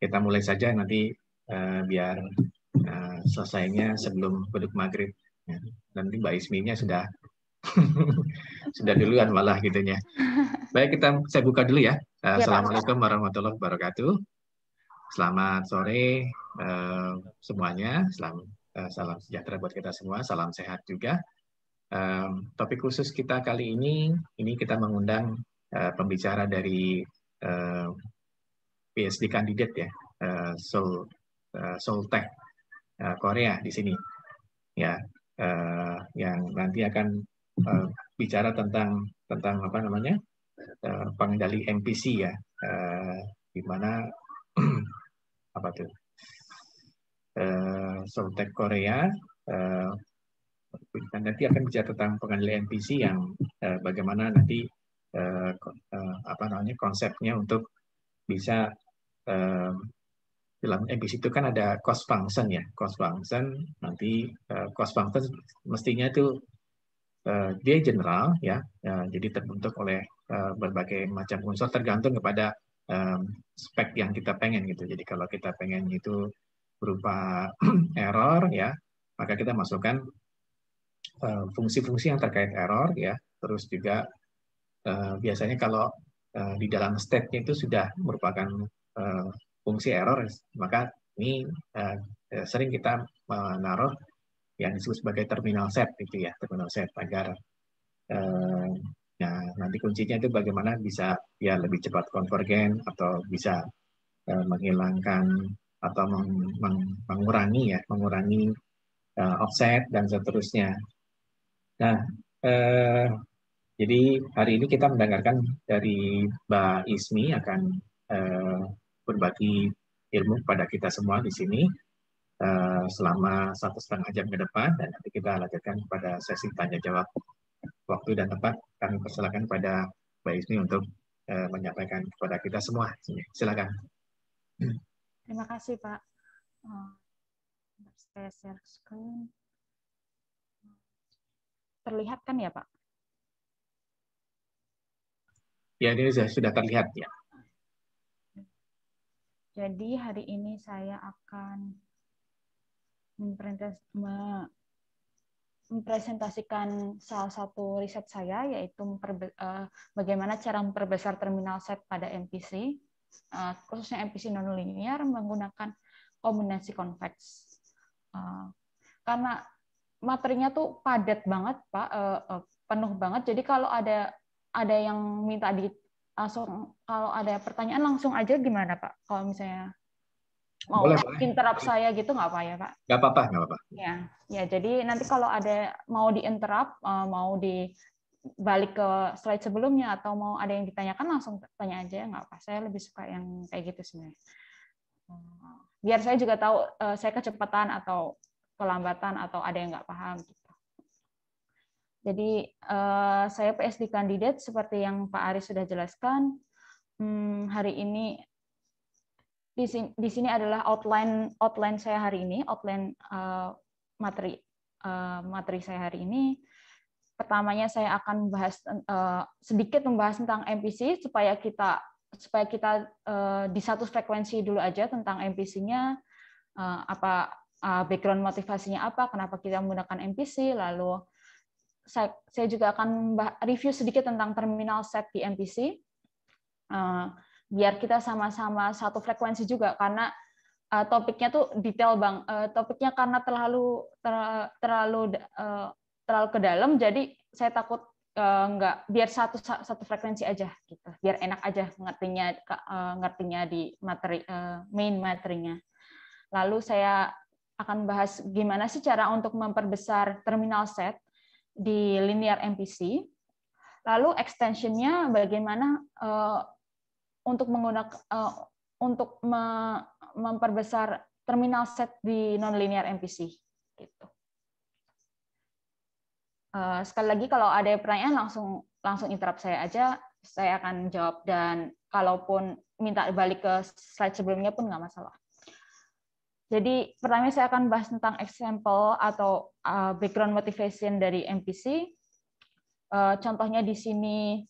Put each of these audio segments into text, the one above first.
Kita mulai saja nanti uh, biar uh, selesainya sebelum beduk maghrib. Ya. Nanti Mbak Isminya sudah sudah duluan malah gitunya Baik kita saya buka dulu ya. Uh, ya Assalamualaikum Pak. warahmatullahi wabarakatuh. Selamat sore uh, semuanya. Salam, uh, salam sejahtera buat kita semua. Salam sehat juga. Um, topik khusus kita kali ini ini kita mengundang uh, pembicara dari uh, PhD kandidat ya uh, Seoul uh, Seoul Tech uh, Korea di sini ya uh, yang nanti akan uh, bicara tentang tentang apa namanya uh, pengendali MPC ya uh, di mana apa tuh uh, Seoul Tech Korea uh, nanti akan bicara tentang pengendali MPC yang eh, bagaimana nanti eh, eh, apa namanya konsepnya untuk bisa dalam MPC itu kan ada cost function ya, cost function nanti uh, cost function mestinya itu uh, dia general ya, uh, jadi terbentuk oleh uh, berbagai macam unsur tergantung kepada um, spek yang kita pengen gitu. Jadi kalau kita pengen itu berupa error ya, maka kita masukkan fungsi-fungsi uh, yang terkait error ya, terus juga uh, biasanya kalau uh, di dalam state nya itu sudah merupakan Eh, fungsi error, maka ini eh, eh, sering kita menaruh yang disebut sebagai terminal set gitu ya, terminal set agar nah nanti kuncinya itu bagaimana bisa ya lebih cepat konvergen atau bisa menghilangkan atau mengurangi ya, mengurangi offset dan seterusnya. Nah, eh, jadi hari ini kita mendengarkan dari Mbak Ismi akan eh, berbagi ilmu kepada kita semua di sini uh, selama satu setengah jam ke depan dan nanti kita lanjutkan pada sesi tanya jawab waktu dan tempat kami persilakan pada Mbak Ismi untuk uh, menyampaikan kepada kita semua silakan terima kasih Pak eh, saya share screen terlihat kan ya Pak ya ini sudah terlihat ya jadi hari ini saya akan mempresentasikan salah satu riset saya yaitu eh, bagaimana cara memperbesar terminal set pada MPC eh, khususnya MPC nonlinear menggunakan kombinasi convex eh, karena materinya tuh padat banget pak penuh banget jadi kalau ada ada yang minta di langsung kalau ada pertanyaan langsung aja gimana Pak? Kalau misalnya mau boleh, interrupt saya gitu nggak apa ya Pak? Nggak apa-apa, nggak apa-apa. Ya, ya jadi nanti kalau ada mau di interrupt, eh, mau di balik ke slide sebelumnya atau mau ada yang ditanyakan langsung tanya aja nggak apa. Saya lebih suka yang kayak gitu sebenarnya. Biar saya juga tahu eh, saya kecepatan atau kelambatan atau ada yang nggak paham. Jadi eh, saya PSD kandidat seperti yang Pak Aris sudah jelaskan. Hmm, hari ini di sini, adalah outline outline saya hari ini, outline eh, materi eh, materi saya hari ini. Pertamanya saya akan bahas sedikit membahas tentang MPC supaya kita supaya kita di satu frekuensi dulu aja tentang MPC-nya apa background motivasinya apa, kenapa kita menggunakan MPC, lalu saya, saya juga akan review sedikit tentang terminal set di MPC, uh, eh, biar kita sama-sama satu frekuensi juga, karena uh, topiknya tuh detail bang, uh, topiknya karena terlalu ter, terlalu uh, terlalu ke dalam, jadi saya takut uh, nggak biar satu satu frekuensi aja gitu, biar enak aja ngertinya uh, ngertinya di materi uh, main materinya. Lalu saya akan bahas gimana sih cara untuk memperbesar terminal set di linear MPC. Lalu extensionnya bagaimana uh, untuk menggunakan uh, untuk me memperbesar terminal set di nonlinear MPC. Gitu. Uh, sekali lagi kalau ada pertanyaan langsung langsung interrupt saya aja, saya akan jawab dan kalaupun minta balik ke slide sebelumnya pun nggak masalah. Jadi pertama saya akan bahas tentang example atau uh, background motivation dari MPC. Uh, contohnya di sini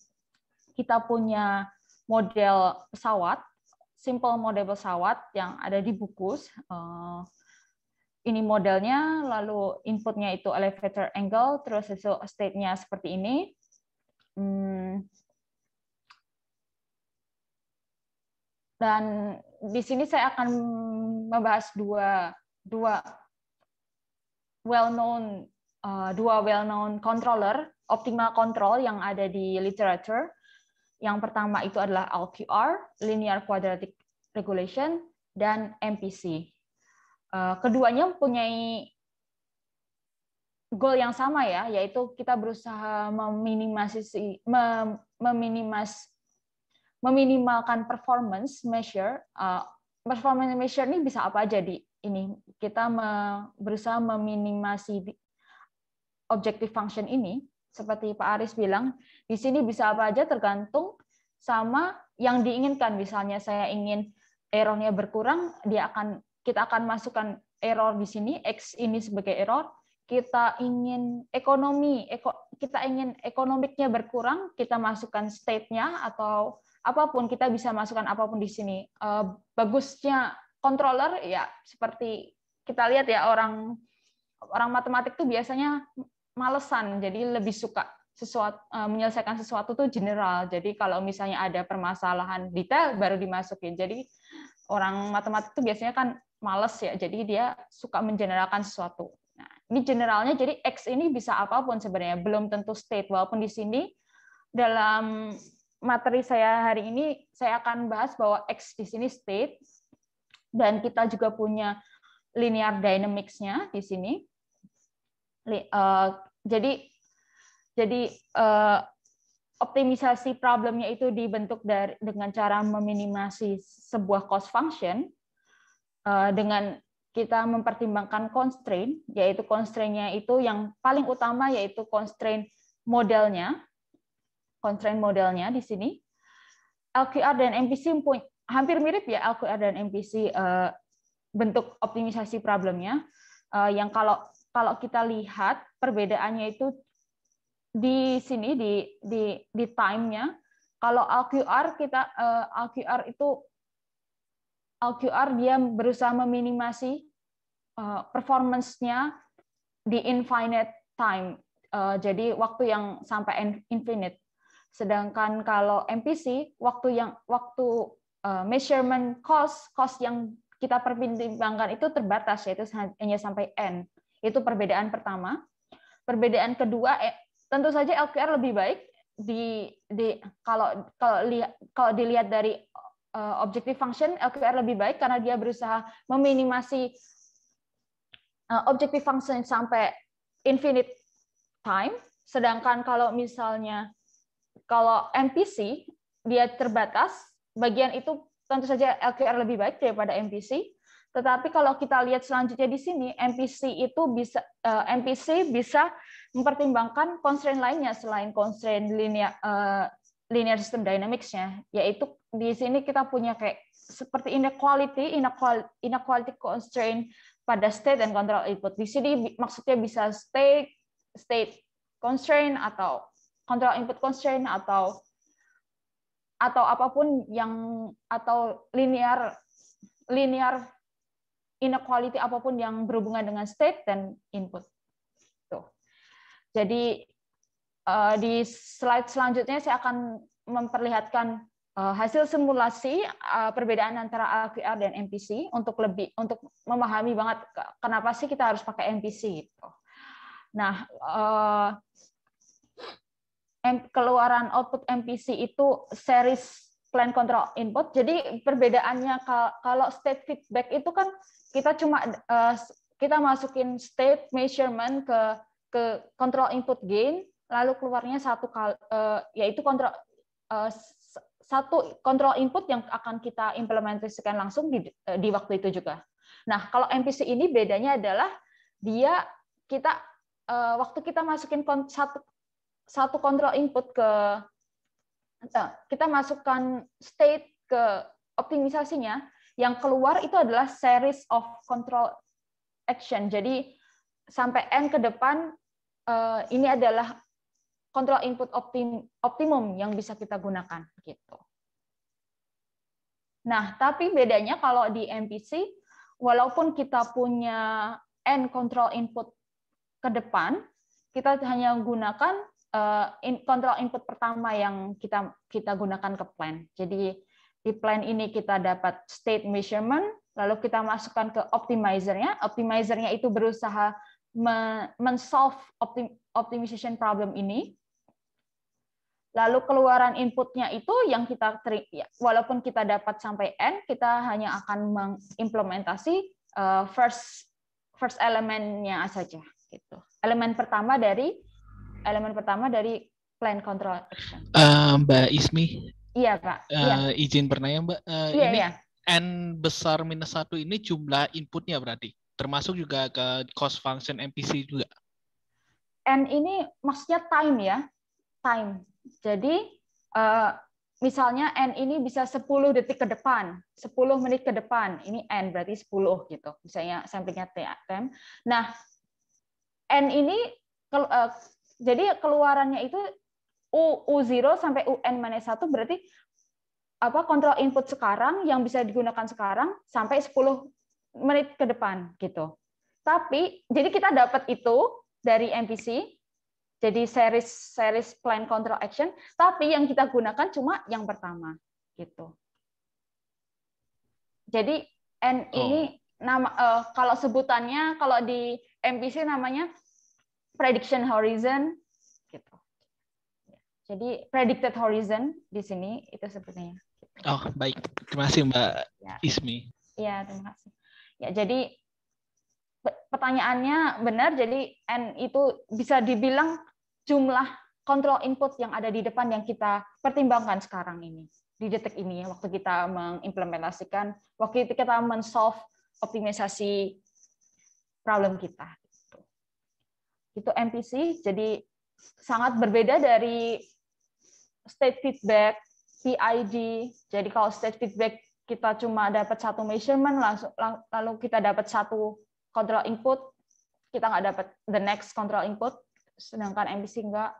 kita punya model pesawat, simple model pesawat yang ada di buku. Uh, ini modelnya, lalu inputnya itu elevator angle, terus itu state-nya seperti ini. Hmm. Dan di sini saya akan membahas dua dua well known uh, eh, dua well known controller optimal control yang ada di literature. Yang pertama itu adalah LQR linear quadratic regulation dan MPC. Uh, eh, keduanya mempunyai goal yang sama ya, yaitu kita berusaha meminimasi mem, meminimas meminimalkan performance measure. Uh, performance measure ini bisa apa aja di ini? Kita me, berusaha meminimasi objective function ini. Seperti Pak Aris bilang, di sini bisa apa aja tergantung sama yang diinginkan. Misalnya saya ingin errornya berkurang, dia akan kita akan masukkan error di sini, X ini sebagai error. Kita ingin ekonomi, kita ingin ekonomiknya berkurang, kita masukkan state-nya atau apapun kita bisa masukkan apapun di sini. Eh, bagusnya controller ya seperti kita lihat ya orang orang matematik tuh biasanya malesan, jadi lebih suka sesuatu eh, menyelesaikan sesuatu tuh general. Jadi kalau misalnya ada permasalahan detail baru dimasukin. Jadi orang matematik tuh biasanya kan males ya, jadi dia suka menjeneralkan sesuatu. Nah, ini generalnya jadi X ini bisa apapun sebenarnya, belum tentu state. Walaupun di sini dalam materi saya hari ini saya akan bahas bahwa X di sini state dan kita juga punya linear dynamics-nya di sini. Eh, jadi jadi eh, optimisasi problemnya itu dibentuk dari dengan cara meminimasi sebuah cost function eh, dengan kita mempertimbangkan constraint, yaitu constraint-nya itu yang paling utama yaitu constraint modelnya, constraint modelnya di sini. LQR dan MPC hampir mirip ya LQR dan MPC eh, bentuk optimisasi problemnya. Eh, yang kalau kalau kita lihat perbedaannya itu di sini di di di time-nya. Kalau LQR kita eh, LQR itu LQR dia berusaha meminimasi eh, performance-nya di infinite time. Eh, jadi waktu yang sampai infinite. Sedangkan kalau MPC waktu yang waktu eh, measurement cost cost yang kita perbincangkan itu terbatas yaitu hanya sampai n. Itu perbedaan pertama. Perbedaan kedua tentu saja LQR lebih baik di di kalau kalau lihat kalau dilihat dari uh, eh, objective function LQR lebih baik karena dia berusaha meminimasi uh, eh, objective function sampai infinite time. Sedangkan kalau misalnya kalau MPC dia terbatas, bagian itu tentu saja LQR lebih baik daripada MPC. Tetapi kalau kita lihat selanjutnya di sini, MPC itu bisa MPC eh, bisa mempertimbangkan constraint lainnya selain constraint linear linear system dynamics-nya, yaitu di sini kita punya kayak seperti inequality, inequality, inequality constraint pada state dan control input. Di sini maksudnya bisa state, state constraint atau control input constraint atau atau apapun yang atau linear linear inequality apapun yang berhubungan dengan state dan input. Tuh. Jadi Eh, di slide selanjutnya saya akan memperlihatkan eh, hasil simulasi eh, perbedaan antara LQR dan MPC untuk lebih untuk memahami banget kenapa sih kita harus pakai MPC gitu. Nah, keluaran output MPC itu series plan control input. Jadi perbedaannya kalau state feedback itu kan kita cuma kita masukin state measurement ke ke control input gain lalu keluarnya satu kali uh, eh, yaitu kontrol uh, satu kontrol input yang akan kita implementasikan langsung di, uh, di waktu itu juga. Nah, kalau MPC ini bedanya adalah dia kita uh, waktu kita masukin kon, satu satu kontrol input ke uh, kita masukkan state ke optimisasinya, yang keluar itu adalah series of control action. Jadi sampai n ke depan ini adalah kontrol input optim, optimum yang bisa kita gunakan gitu. Nah, tapi bedanya kalau di MPC, walaupun kita punya n control input ke depan, kita hanya gunakan kontrol eh, input pertama yang kita kita gunakan ke plan. Jadi di plan ini kita dapat state measurement, lalu kita masukkan ke optimizer-nya. Optimizer-nya itu berusaha men-solve optim optimization problem ini. Lalu keluaran inputnya itu yang kita ya, walaupun kita dapat sampai n, kita hanya akan mengimplementasi eh, first first elemennya saja gitu. Elemen pertama dari elemen pertama dari plan control action. Uh, Mbak Ismi. Iya Pak. Uh, iya. Eh, izin bertanya Mbak. Uh, iya, ini iya. n besar minus satu ini jumlah inputnya berarti termasuk juga ke cost function MPC juga. N ini maksudnya time ya, time jadi eh, misalnya N ini bisa 10 detik ke depan, 10 menit ke depan. Ini N berarti 10 gitu. Misalnya samplingnya TM. Nah, N ini eh, jadi keluarannya itu U, U0 sampai UN-1 berarti apa kontrol input sekarang yang bisa digunakan sekarang sampai 10 menit ke depan gitu. Tapi jadi kita dapat itu dari MPC jadi series series plan control action, tapi yang kita gunakan cuma yang pertama gitu. Jadi N oh. ini nama uh, kalau sebutannya kalau di MPC namanya prediction horizon gitu. Jadi predicted horizon di sini itu sepertinya. Oh, baik. Terima kasih Mbak ya. Ismi. Ya terima kasih. Ya, jadi pertanyaannya benar jadi N itu bisa dibilang jumlah kontrol input yang ada di depan yang kita pertimbangkan sekarang ini di detik ini waktu kita mengimplementasikan waktu kita mensolve optimisasi problem kita itu MPC jadi sangat berbeda dari state feedback PID jadi kalau state feedback kita cuma dapat satu measurement langsung lalu kita dapat satu kontrol input kita nggak dapat the next control input sedangkan MPC enggak.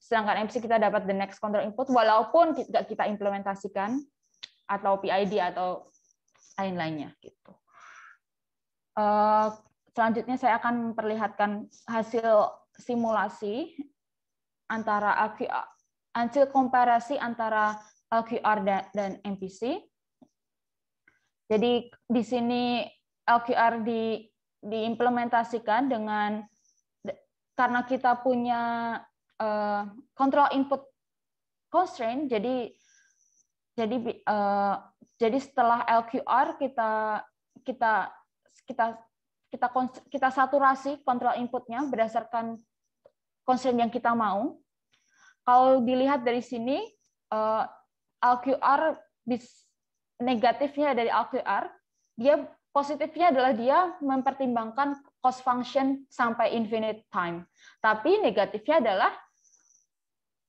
Sedangkan MPC kita dapat the next control input walaupun tidak kita implementasikan atau PID atau lain-lainnya gitu. Eh, selanjutnya saya akan memperlihatkan hasil simulasi antara LQR, hasil komparasi antara LQR dan MPC. Jadi di sini LQR di diimplementasikan dengan karena kita punya uh, input constraint, jadi jadi uh, jadi setelah LQR kita kita kita kita kita saturasi kontrol inputnya berdasarkan constraint yang kita mau. Kalau dilihat dari sini, uh, eh, LQR bis, negatifnya dari LQR, dia positifnya adalah dia mempertimbangkan cost function sampai infinite time. Tapi negatifnya adalah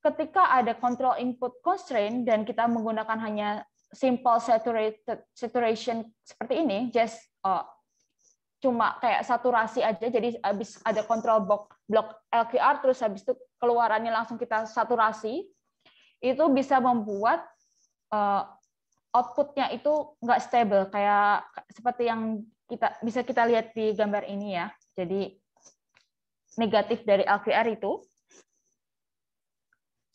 ketika ada control input constraint dan kita menggunakan hanya simple saturated saturation seperti ini, just uh, cuma kayak saturasi aja. Jadi habis ada control block block LQR terus habis itu keluarannya langsung kita saturasi, itu bisa membuat uh, outputnya itu nggak stable kayak seperti yang kita bisa kita lihat di gambar ini ya. Jadi negatif dari LVR itu.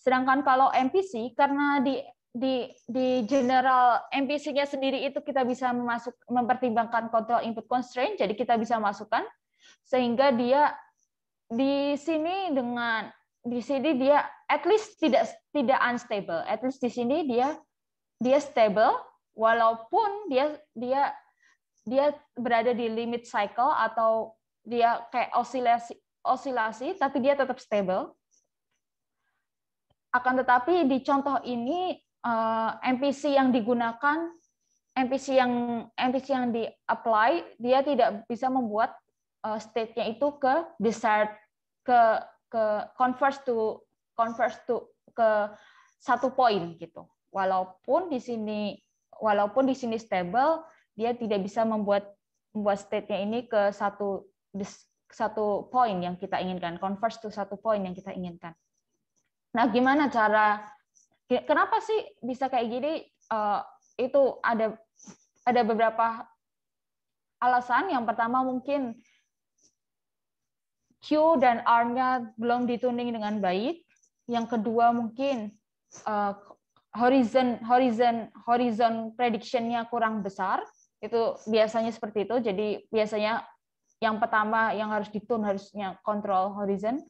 Sedangkan kalau MPC karena di di di general MPC-nya sendiri itu kita bisa memasuk mempertimbangkan kontrol input constraint, jadi kita bisa masukkan sehingga dia di sini dengan di sini dia at least tidak tidak unstable, at least di sini dia dia stable walaupun dia dia dia berada di limit cycle atau dia kayak osilasi osilasi tapi dia tetap stable. Akan tetapi di contoh ini eh, MPC yang digunakan MPC yang MPC yang di apply dia tidak bisa membuat eh, state-nya itu ke desired ke ke converse to converse to ke satu poin gitu. Walaupun di sini walaupun di sini stable dia tidak bisa membuat membuat state-nya ini ke satu satu poin yang kita inginkan, converse to satu poin yang kita inginkan. Nah, gimana cara kenapa sih bisa kayak gini? Uh, itu ada ada beberapa alasan. Yang pertama mungkin Q dan R-nya belum dituning dengan baik. Yang kedua mungkin uh, horizon horizon horizon prediction-nya kurang besar itu biasanya seperti itu jadi biasanya yang pertama yang harus ditun harusnya kontrol horizon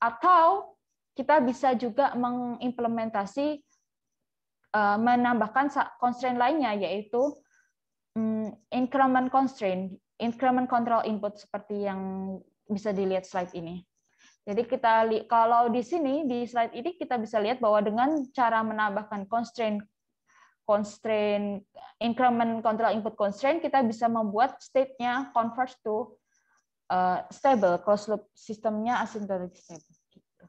atau kita bisa juga mengimplementasi eh, menambahkan constraint lainnya yaitu mm, increment constraint, increment control input seperti yang bisa dilihat slide ini. Jadi kita kalau di sini di slide ini kita bisa lihat bahwa dengan cara menambahkan constraint constraint, increment control input constraint, kita bisa membuat state-nya converge to uh, stable, closed loop sistemnya asymptotic stable. Gitu.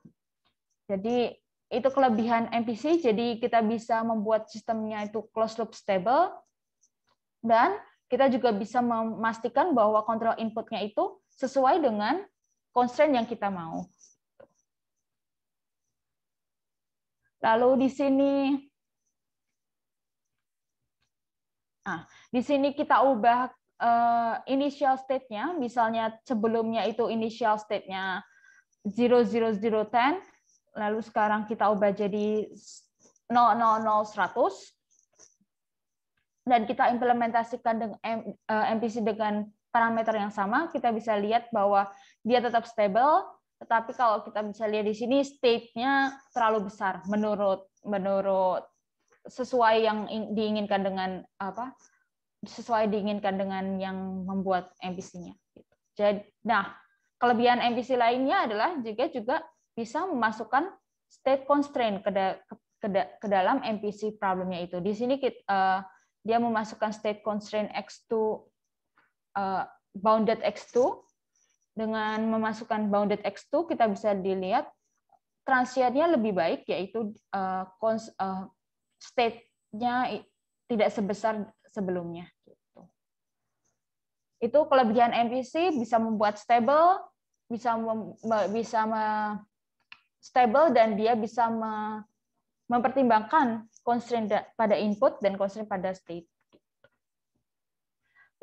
Jadi itu kelebihan MPC, jadi kita bisa membuat sistemnya itu closed loop stable, dan kita juga bisa memastikan bahwa kontrol inputnya itu sesuai dengan constraint yang kita mau. Lalu di sini Ah, di sini kita ubah uh, initial state-nya, misalnya sebelumnya itu initial state-nya 00010, lalu sekarang kita ubah jadi 000100, dan kita implementasikan dengan MPC eh, dengan parameter yang sama, kita bisa lihat bahwa dia tetap stable, tetapi kalau kita bisa lihat di sini state-nya terlalu besar menurut menurut sesuai yang diinginkan dengan apa sesuai diinginkan dengan yang membuat MPC-nya. Gitu. Jadi, nah kelebihan MPC lainnya adalah juga juga bisa memasukkan state constraint ke, da, ke, ke dalam MPC problemnya itu. Di sini kita, uh, eh, dia memasukkan state constraint x2 uh, eh, bounded x2 dengan memasukkan bounded x2 kita bisa dilihat transiennya lebih baik yaitu uh, cons, uh, state nya tidak sebesar sebelumnya gitu. Itu kelebihan MPC e bisa membuat stable, bisa mem bisa me stable dan dia bisa me mempertimbangkan constraint pada input dan constraint pada state. Gitu.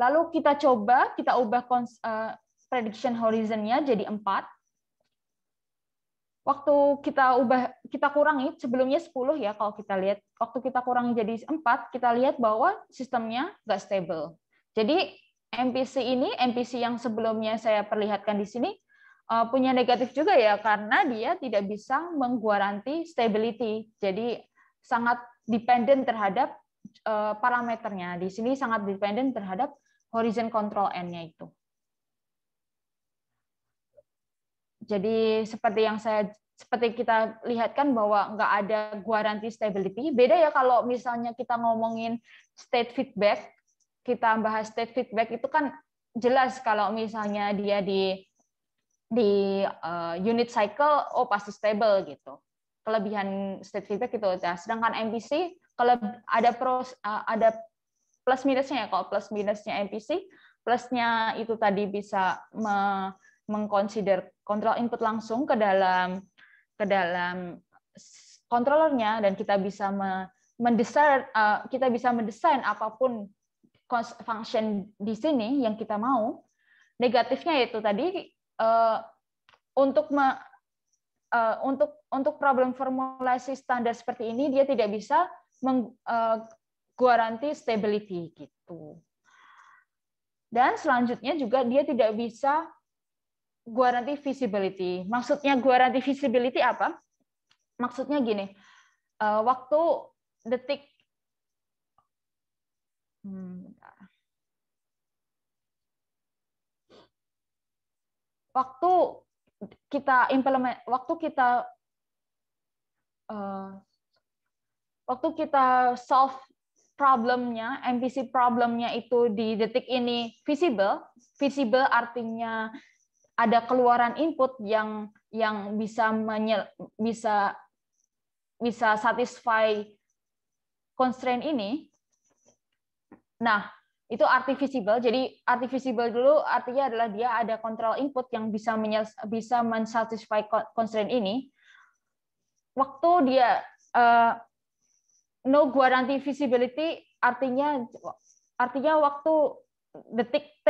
Lalu kita coba, kita ubah eh, prediction horizon-nya jadi 4 waktu kita ubah kita kurangi sebelumnya 10 ya kalau kita lihat waktu kita kurangi jadi 4 kita lihat bahwa sistemnya nggak stable. Jadi MPC ini MPC yang sebelumnya saya perlihatkan di sini eh, punya negatif juga ya karena dia tidak bisa mengguaranti stability. Jadi sangat dependent terhadap eh, parameternya. Di sini sangat dependent terhadap horizon control n-nya itu. Jadi seperti yang saya seperti kita lihatkan bahwa nggak ada garansi stability. Beda ya kalau misalnya kita ngomongin state feedback, kita bahas state feedback itu kan jelas kalau misalnya dia di di uh, unit cycle oh pasti stable gitu. Kelebihan state feedback itu. Nah, sedangkan MPC kalau ada pros uh, ada plus minusnya ya kalau plus minusnya MPC, plusnya itu tadi bisa me, mengconsider kontrol input langsung ke dalam ke dalam kontrolernya dan kita bisa mendesain eh, kita bisa mendesain apapun function di sini yang kita mau negatifnya itu tadi eh, untuk eh, untuk untuk problem formulasi standar seperti ini dia tidak bisa menggaranti stability gitu dan selanjutnya juga dia tidak bisa guarantee visibility. Maksudnya guarantee visibility apa? Maksudnya gini, eh, waktu detik hmm, waktu kita implement waktu kita eh, waktu kita solve problemnya MPC problemnya itu di detik ini visible visible artinya ada keluaran input yang yang bisa menyel, bisa bisa satisfy constraint ini. Nah, itu artificible. Jadi artificible dulu artinya adalah dia ada kontrol input yang bisa menyel bisa mensatisfy constraint ini. Waktu dia uh, no guarantee visibility artinya artinya waktu detik t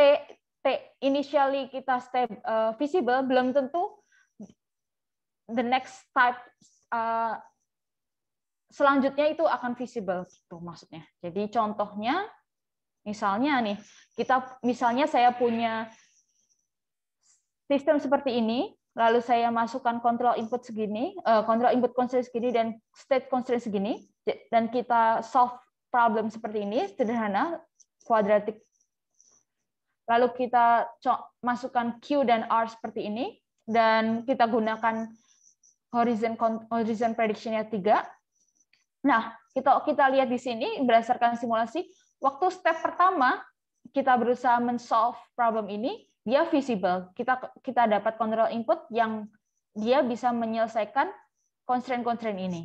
initially kita step, uh, visible, belum tentu the next type uh, selanjutnya itu akan visible gitu maksudnya. Jadi contohnya misalnya nih kita misalnya saya punya sistem seperti ini, lalu saya masukkan kontrol input segini, kontrol eh, uh, input constraint segini dan state constraint segini dan kita solve problem seperti ini sederhana quadratic lalu kita masukkan Q dan R seperti ini, dan kita gunakan horizon horizon predictionnya tiga. Nah, kita kita lihat di sini berdasarkan simulasi, waktu step pertama kita berusaha men-solve problem ini, dia visible. Kita kita dapat control input yang dia bisa menyelesaikan constraint-constraint ini.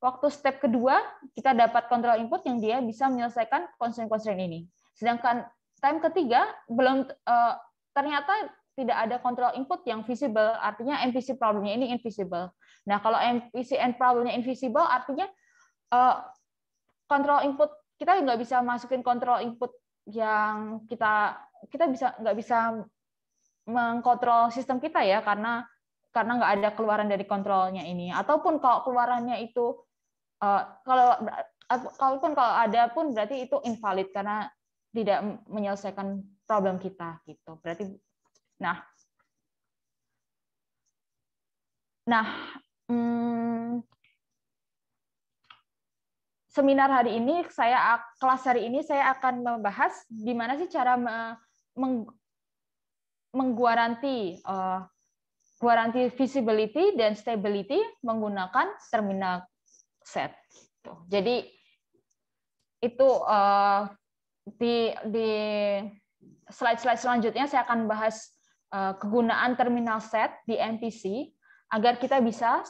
Waktu step kedua, kita dapat control input yang dia bisa menyelesaikan constraint-constraint ini. Sedangkan Time ketiga belum uh, ternyata tidak ada control input yang visible, artinya MPC problemnya ini invisible. Nah, kalau MPC and problemnya invisible, artinya uh, control input kita nggak bisa masukin control input yang kita kita bisa nggak bisa mengkontrol sistem kita ya karena karena nggak ada keluaran dari kontrolnya ini ataupun kalau keluarannya itu uh, kalau kalaupun kalau ada pun berarti itu invalid karena tidak menyelesaikan problem kita gitu. Berarti nah Nah, hmm, seminar hari ini saya kelas hari ini saya akan membahas gimana sih cara meng, mengguaranti uh, guaranti visibility dan stability menggunakan terminal set. Jadi itu uh, di di slide-slide selanjutnya saya akan bahas eh, kegunaan terminal set di MPC agar kita bisa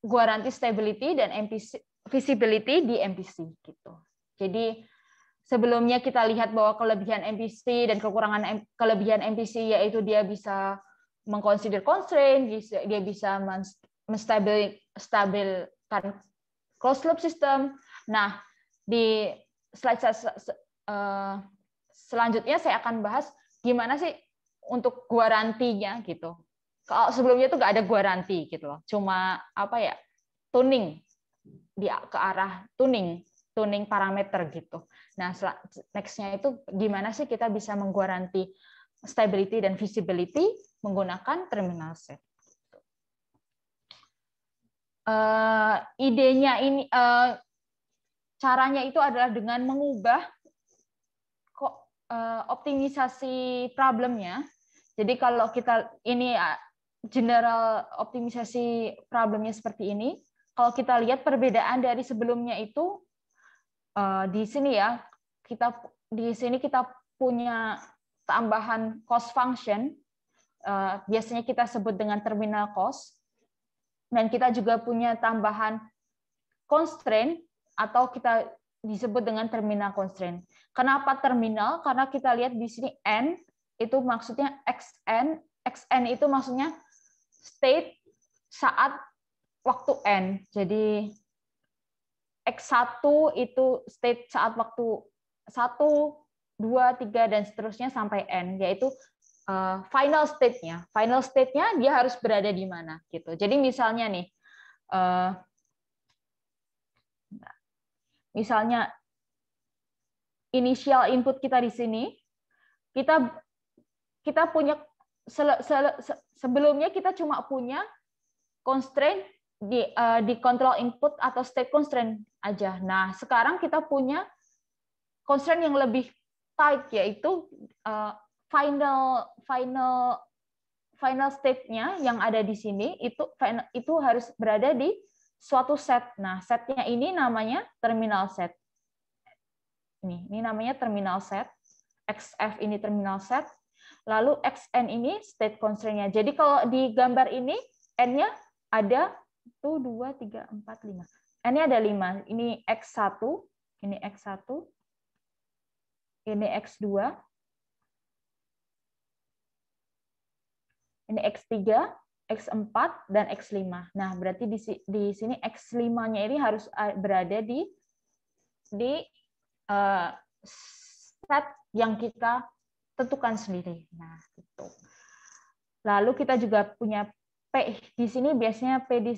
guaranti stability dan MPC visibility di MPC gitu. Jadi sebelumnya kita lihat bahwa kelebihan MPC dan kekurangan kelebihan MPC yaitu dia bisa mengconsider constraint, dia bisa menstabilkan closed loop system. Nah, di slide uh, selanjutnya saya akan bahas gimana sih untuk guarantinya gitu. Kalau sebelumnya itu nggak ada guaranti gitu loh, cuma apa ya tuning di ke arah tuning tuning parameter gitu. Nah, nextnya itu gimana sih kita bisa mengguaranti stability dan visibility menggunakan terminal set. Uh, idenya ini eh, Caranya itu adalah dengan mengubah kok eh, optimisasi problemnya. Jadi kalau kita ini eh, general optimisasi problemnya seperti ini, kalau kita lihat perbedaan dari sebelumnya itu eh, di sini ya, kita di sini kita punya tambahan cost function biasanya kita sebut dengan terminal cost dan kita juga punya tambahan constraint atau kita disebut dengan terminal constraint. Kenapa terminal? Karena kita lihat di sini n itu maksudnya xn, xn itu maksudnya state saat waktu n. Jadi x1 itu state saat waktu 1, 2, 3 dan seterusnya sampai n yaitu eh, final state-nya. Final state-nya dia harus berada di mana gitu. Jadi misalnya nih eh, Misalnya inisial input kita di sini, kita kita punya sebelumnya kita cuma punya constraint di uh, di control input atau state constraint aja. Nah, sekarang kita punya constraint yang lebih tight yaitu uh, final final final state-nya yang ada di sini itu itu harus berada di suatu set. Nah, setnya ini namanya terminal set. Ini, ini namanya terminal set. XF ini terminal set. Lalu XN ini state constraint-nya. Jadi kalau di gambar ini, N-nya ada 1, 2, 3, 4, 5. N-nya ada 5. Ini X1, ini X1, ini X2, ini X3, X4 dan X5. Nah, berarti di, di sini X5-nya ini harus eh, berada di di uh, set yang kita tentukan sendiri. Nah, itu. Lalu kita juga punya P. Di sini biasanya P di,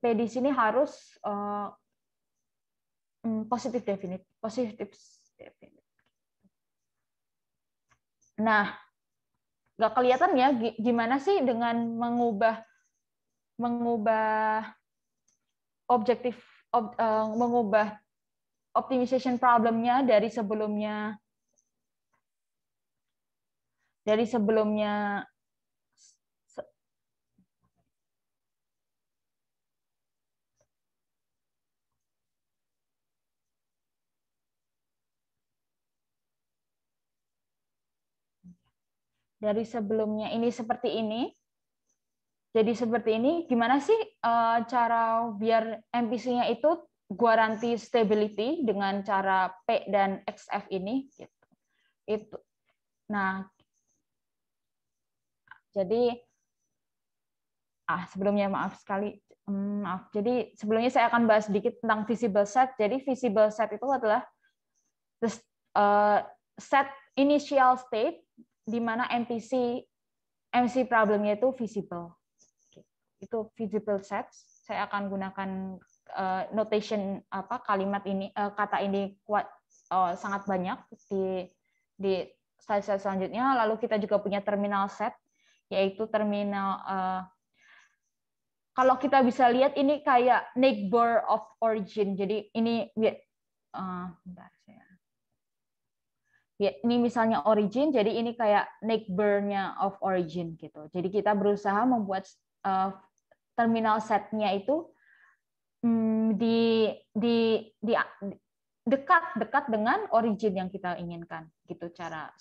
P di sini harus uh, positif definite, positif definite. Nah, nggak kelihatan ya gimana sih dengan mengubah mengubah objektif ob, uh, mengubah optimization problemnya dari sebelumnya dari sebelumnya dari sebelumnya ini seperti ini jadi seperti ini gimana sih uh, cara biar MPC-nya itu guaranti stability dengan cara P dan XF ini gitu. itu nah jadi ah sebelumnya maaf sekali hmm, maaf jadi sebelumnya saya akan bahas sedikit tentang visible set jadi visible set itu adalah eh, set initial state di mana MPC MC problemnya itu visible. Itu visible sets. Saya akan gunakan uh, notation apa kalimat ini uh, kata ini kuat uh, sangat banyak di di slide, selanjutnya. Lalu kita juga punya terminal set yaitu terminal uh, kalau kita bisa lihat ini kayak neighbor of origin. Jadi ini uh, bentar saya ya, ini misalnya origin, jadi ini kayak neighbor-nya of origin gitu. Jadi kita berusaha membuat uh, terminal setnya itu um, di, di di dekat dekat dengan origin yang kita inginkan gitu cara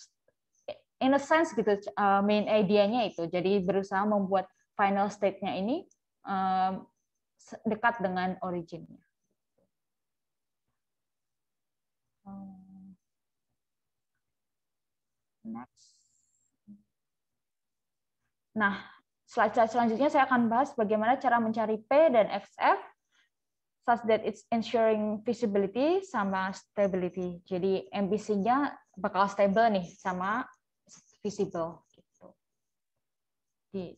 in a sense gitu uh, main idenya itu jadi berusaha membuat final state-nya ini um, dekat dengan originnya. Oh. Nah, slide selanjutnya saya akan bahas bagaimana cara mencari P dan XF such that it's ensuring visibility sama stability. Jadi MPC-nya bakal stable nih sama visible gitu. Di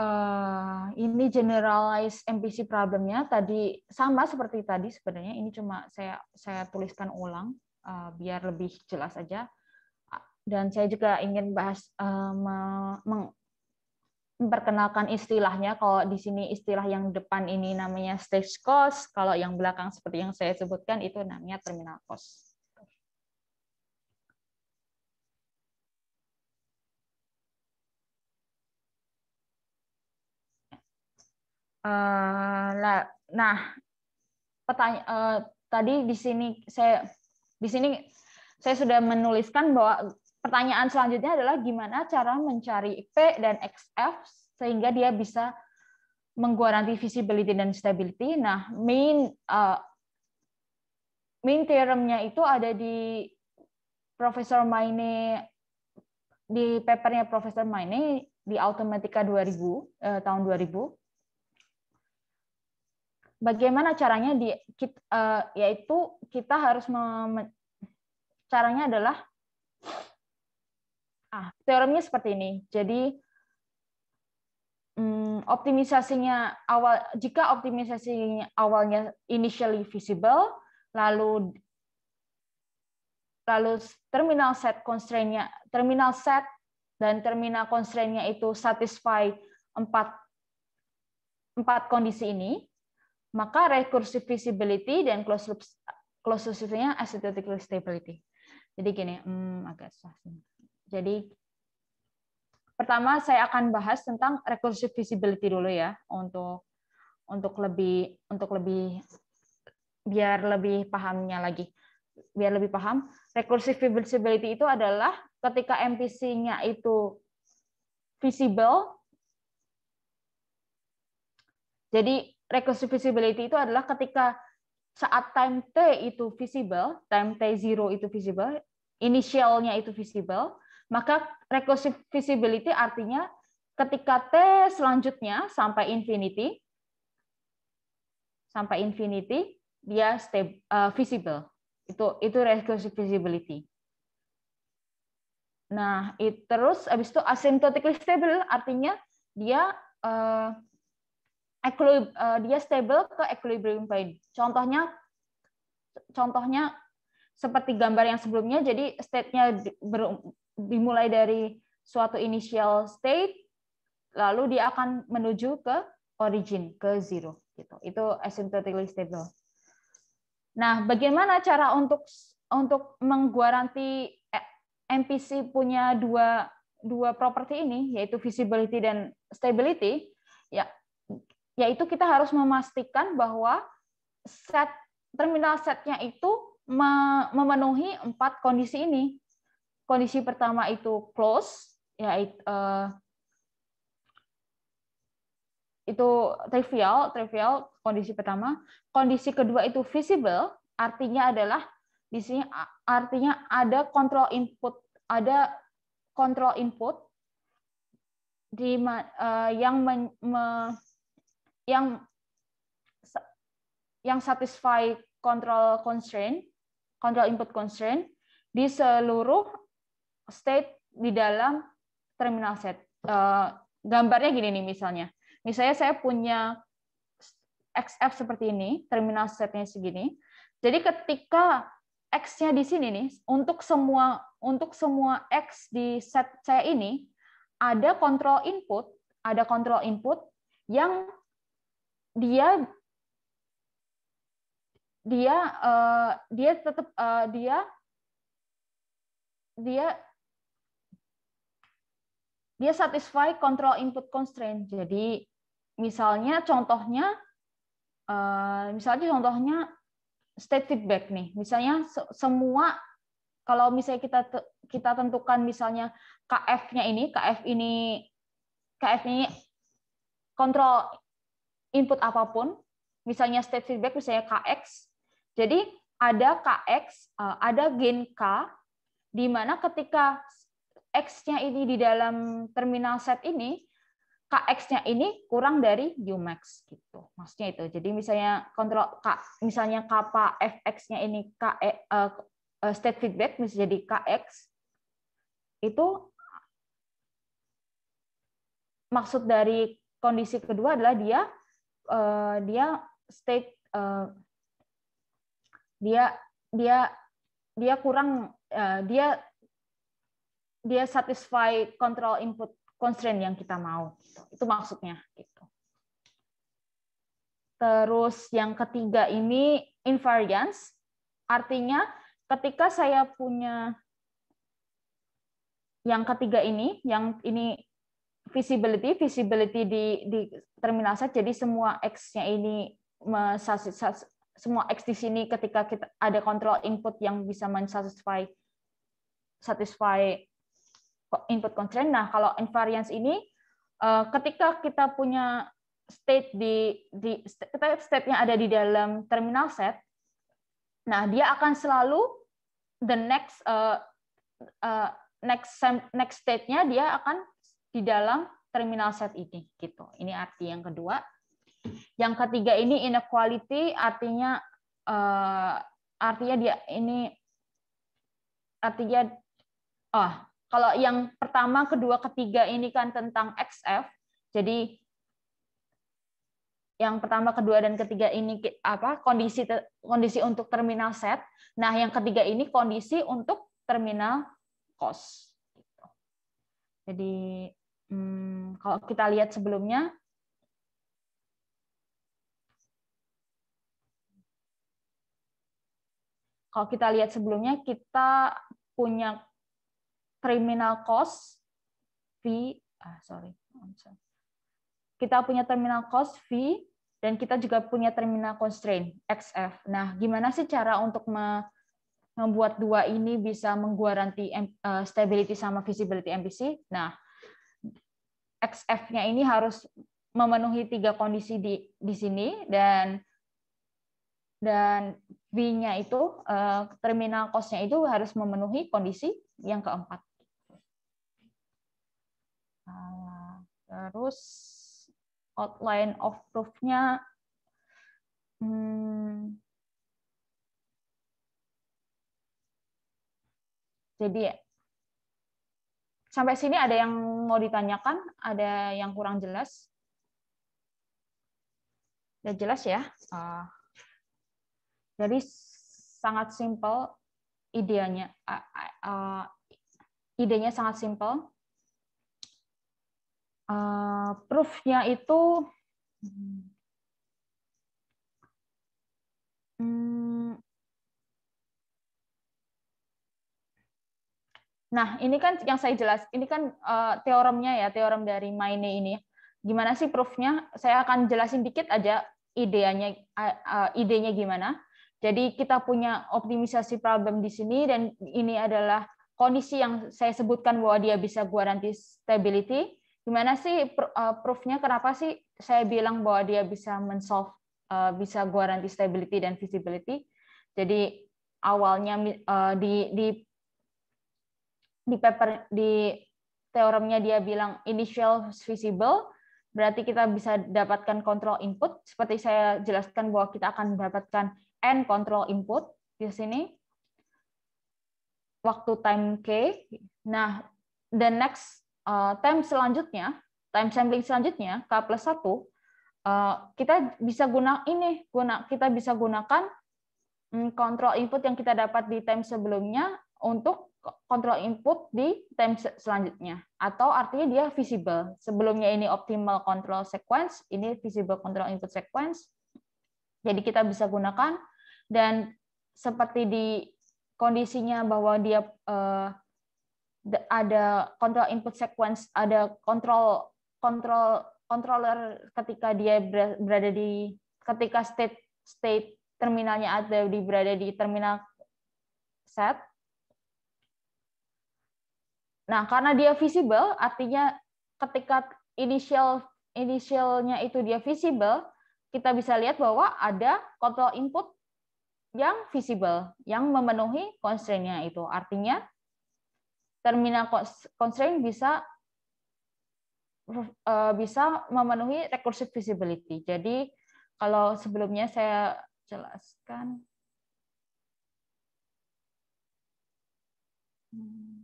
uh, ini generalize MPC problemnya tadi sama seperti tadi sebenarnya ini cuma saya saya tuliskan ulang uh, biar lebih jelas aja dan saya juga ingin bahas uh, memperkenalkan istilahnya kalau di sini istilah yang depan ini namanya stage cost kalau yang belakang seperti yang saya sebutkan itu namanya terminal cost Uh, nah, petanya, uh, tadi di sini saya di sini saya sudah menuliskan bahwa pertanyaan selanjutnya adalah gimana cara mencari P dan XF sehingga dia bisa mengguaranti visibility dan stability. Nah, main uh, main theoremnya itu ada di Profesor Maine di papernya Profesor Maine di Automatica 2000 eh, tahun 2000 bagaimana caranya di kita, uh, eh, yaitu kita harus mem, caranya adalah ah teoremnya seperti ini. Jadi um, optimisasinya awal jika optimisasinya awalnya initially visible lalu lalu terminal set constraint-nya terminal set dan terminal constraint-nya itu satisfy empat empat kondisi ini maka recursive visibility dan closed loop closed loop-nya asymptotically stability. Jadi gini, hmm, agak susah. Jadi pertama saya akan bahas tentang recursive visibility dulu ya untuk untuk lebih untuk lebih biar lebih pahamnya lagi biar lebih paham recursive visibility itu adalah ketika MPC-nya itu visible jadi Recursive visibility itu adalah ketika saat time t itu visible, time t 0 itu visible, initialnya itu visible, maka recursive visibility artinya ketika t selanjutnya sampai infinity sampai infinity dia stable, uh, visible. Itu itu recursive visibility. Nah, it, terus habis itu asymptotically stable artinya dia uh, uh, dia stable ke equilibrium point. Contohnya contohnya seperti gambar yang sebelumnya jadi state-nya dimulai dari suatu initial state lalu dia akan menuju ke origin ke zero gitu. Itu asymptotically stable. Nah, bagaimana cara untuk untuk mengguaranti eh, MPC punya dua dua properti ini yaitu visibility dan stability? Ya, yaitu kita harus memastikan bahwa set terminal setnya itu memenuhi empat kondisi ini. Kondisi pertama itu close, yaitu uh, eh, itu trivial, trivial kondisi pertama. Kondisi kedua itu visible, artinya adalah di sini artinya ada kontrol input, ada kontrol input di uh, yang men, me, yang yang satisfy control constraint, control input constraint di seluruh state di dalam terminal set. Eh, gambarnya gini nih misalnya. Misalnya saya punya XF seperti ini, terminal setnya segini. Jadi ketika X-nya di sini nih, untuk semua untuk semua X di set saya ini, ada control input, ada control input yang dia dia uh, dia tetap uh, eh, dia dia dia satisfy control input constraint. Jadi misalnya contohnya uh, misalnya contohnya state feedback nih. Misalnya semua kalau misalnya kita kita tentukan misalnya KF-nya ini, KF ini KF ini kontrol input apapun, misalnya state feedback, misalnya KX. Jadi ada KX, eh, ada gain K, di mana ketika X-nya ini di dalam terminal set ini, KX-nya ini kurang dari Umax gitu. Maksudnya itu. Jadi misalnya kontrol K, misalnya kappa FX-nya ini K eh, eh, state feedback bisa jadi KX itu maksud dari kondisi kedua adalah dia Eh, dia state uh, dia dia dia kurang uh, dia dia satisfy control input constraint yang kita mau itu maksudnya gitu terus yang ketiga ini invariance artinya ketika saya punya yang ketiga ini yang ini visibility visibility di di terminal set jadi semua x-nya ini semua x di sini ketika kita ada kontrol input yang bisa mensatisfy satisfy input constraint. Nah, kalau invariance ini eh, ketika kita punya state di di state state-nya ada di dalam terminal set. Nah, dia akan selalu the next uh, uh, next next state-nya dia akan di dalam terminal set ini gitu. Ini arti yang kedua. Yang ketiga ini inequality artinya uh, artinya dia ini artinya oh, kalau yang pertama, kedua, ketiga ini kan tentang XF. Jadi yang pertama, kedua dan ketiga ini apa? kondisi kondisi untuk terminal set. Nah, yang ketiga ini kondisi untuk terminal cost. Gitu. Jadi hmm, kalau kita lihat sebelumnya, kalau kita lihat sebelumnya kita punya terminal cost V, ah sorry, kita punya terminal cost V dan kita juga punya terminal constraint XF. Nah, gimana sih cara untuk membuat dua ini bisa mengguaranti eh, stability sama visibility MPC? Nah, XF-nya ini harus memenuhi tiga kondisi di di sini dan dan V-nya itu eh, terminal cost-nya itu harus memenuhi kondisi yang keempat. Nah, terus outline of proof-nya hmm, jadi Sampai sini ada yang mau ditanyakan? Ada yang kurang jelas? Sudah jelas ya? Ah. Jadi sangat simpel idenya. Idenya sangat simpel. Ah, proofnya itu hmm, Nah, ini kan yang saya jelas, ini kan uh, teoremnya ya, teorem dari Maine ini. Gimana sih proofnya? Saya akan jelasin dikit aja idenya, uh, ide idenya gimana. Jadi kita punya optimisasi problem di sini dan ini adalah kondisi yang saya sebutkan bahwa dia bisa guarantee stability. Gimana sih eh, proofnya? Kenapa sih saya bilang bahwa dia bisa mensolve, uh, bisa guarantee stability dan visibility? Jadi awalnya uh, di, di di paper di teoremnya dia bilang initial visible berarti kita bisa dapatkan control input seperti saya jelaskan bahwa kita akan mendapatkan n control input di sini waktu time k. Nah, the next uh, time selanjutnya, time sampling selanjutnya k plus satu uh, kita bisa guna ini guna kita bisa gunakan mm, control input yang kita dapat di time sebelumnya untuk kontrol input di time selanjutnya atau artinya dia visible. Sebelumnya ini optimal control sequence, ini visible control input sequence. Jadi kita bisa gunakan dan seperti di kondisinya bahwa dia uh, ada control input sequence, ada kontrol kontrol controller ketika dia berada di ketika state state terminalnya ada di berada di terminal set Nah, karena dia visible, artinya ketika initial initialnya itu dia visible, kita bisa lihat bahwa ada kontrol input yang visible, yang memenuhi constraint-nya itu. Artinya, terminal constraint bisa eh, bisa memenuhi recursive visibility. Jadi, kalau sebelumnya saya jelaskan. Hmm.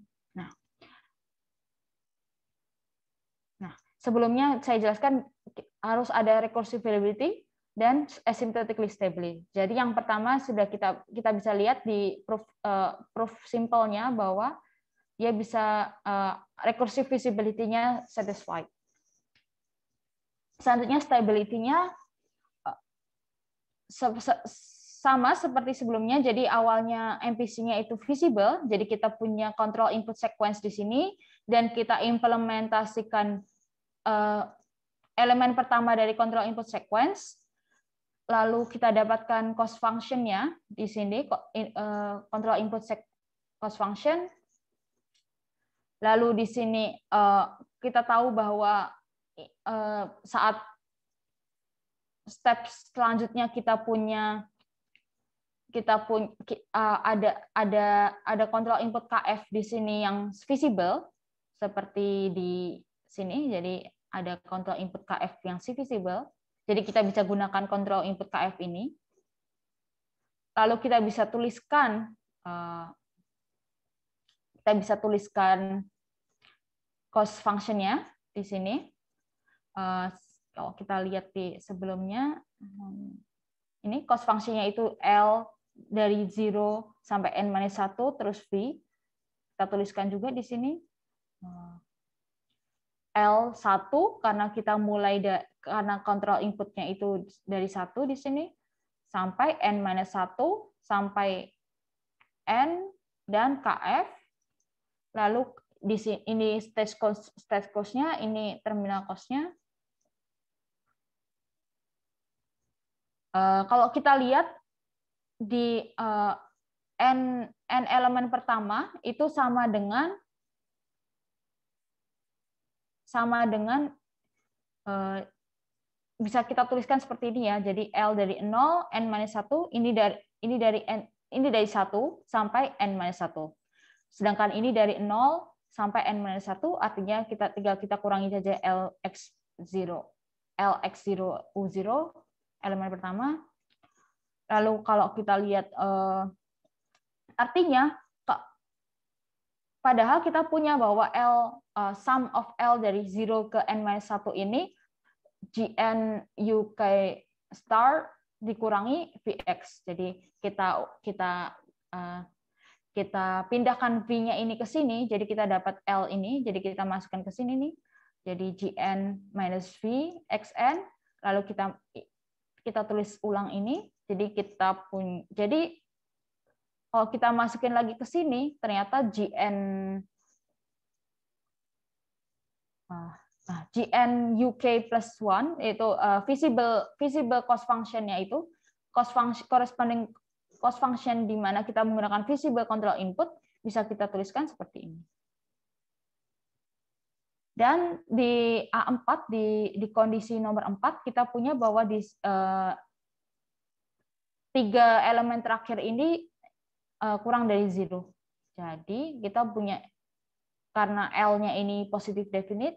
sebelumnya saya jelaskan harus ada recursive variability dan asymptotically stable. Jadi yang pertama sudah kita kita bisa lihat di proof uh, proof simpelnya bahwa dia bisa uh, eh, recursive visibility-nya satisfied. Selanjutnya stability-nya uh, se -se sama seperti sebelumnya. Jadi awalnya MPC-nya itu visible, jadi kita punya control input sequence di sini dan kita implementasikan Eh, elemen pertama dari control input sequence, lalu kita dapatkan cost function-nya di sini, uh, control input cost function, lalu di sini eh, kita tahu bahwa saat step selanjutnya kita punya kita pun ada ada ada kontrol input KF di sini yang visible seperti di sini jadi ada kontrol input KF yang visible. Jadi kita bisa gunakan kontrol input KF ini. Lalu kita bisa tuliskan eh, kita bisa tuliskan cost function-nya di sini. Eh, kalau kita lihat di sebelumnya, ini cost function-nya itu L dari 0 sampai N-1, terus V. Kita tuliskan juga di sini eh, L1 karena kita mulai da, karena kontrol inputnya itu dari satu di sini sampai N-1 sampai N dan KF. Lalu di sini ini stage cost stage cost ini terminal cost Uh, eh, kalau kita lihat di uh, n n elemen pertama itu sama dengan sama dengan uh, bisa kita tuliskan seperti ini ya. Jadi L dari 0, N minus 1, ini dari ini dari N ini dari 1 sampai N minus 1. Sedangkan ini dari 0 sampai N minus 1, artinya kita tinggal kita kurangi saja LX0. LX0 U0 elemen pertama. Lalu kalau kita lihat uh, artinya Padahal kita punya bahwa L, uh, sum of L dari 0 ke N-1 ini, Gn UK star dikurangi Vx. Jadi kita kita uh, kita pindahkan V-nya ini ke sini, jadi kita dapat L ini, jadi kita masukkan ke sini nih. Jadi Gn minus V, Xn, lalu kita kita tulis ulang ini, jadi kita pun jadi kalau kita masukin lagi ke sini, ternyata GN ah, ah, GN UK plus one yaitu eh, visible, visible cost function itu, cost function, corresponding cost function di mana kita menggunakan visible control input, bisa kita tuliskan seperti ini. Dan di A4, di, di kondisi nomor 4, kita punya bahwa di uh, tiga elemen terakhir ini Eh, kurang dari zero. Jadi kita punya karena L-nya ini positif definite,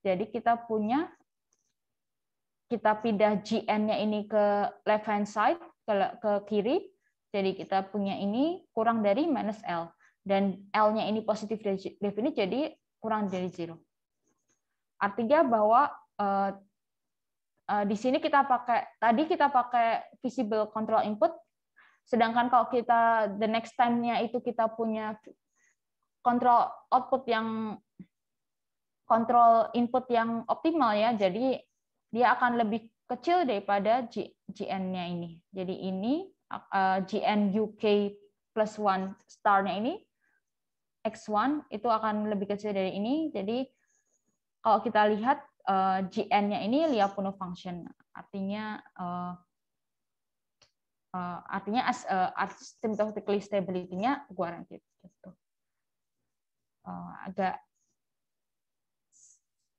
jadi kita punya kita pindah GN-nya ini ke left hand side ke, ke kiri, jadi kita punya ini kurang dari minus L dan L-nya ini positif definite jadi kurang dari zero. Artinya bahwa uh, uh, di sini kita pakai tadi kita pakai visible control input Sedangkan kalau kita the next time-nya itu kita punya kontrol output yang kontrol input yang optimal ya, jadi dia akan lebih kecil daripada GN-nya ini. Jadi ini eh, GN UK plus one star-nya ini X1 itu akan lebih kecil dari ini. Jadi kalau kita lihat eh, GN-nya ini Lyapunov function, artinya uh, uh, artinya as, uh, eh, asymptotically stability-nya guaranteed gitu. Uh, agak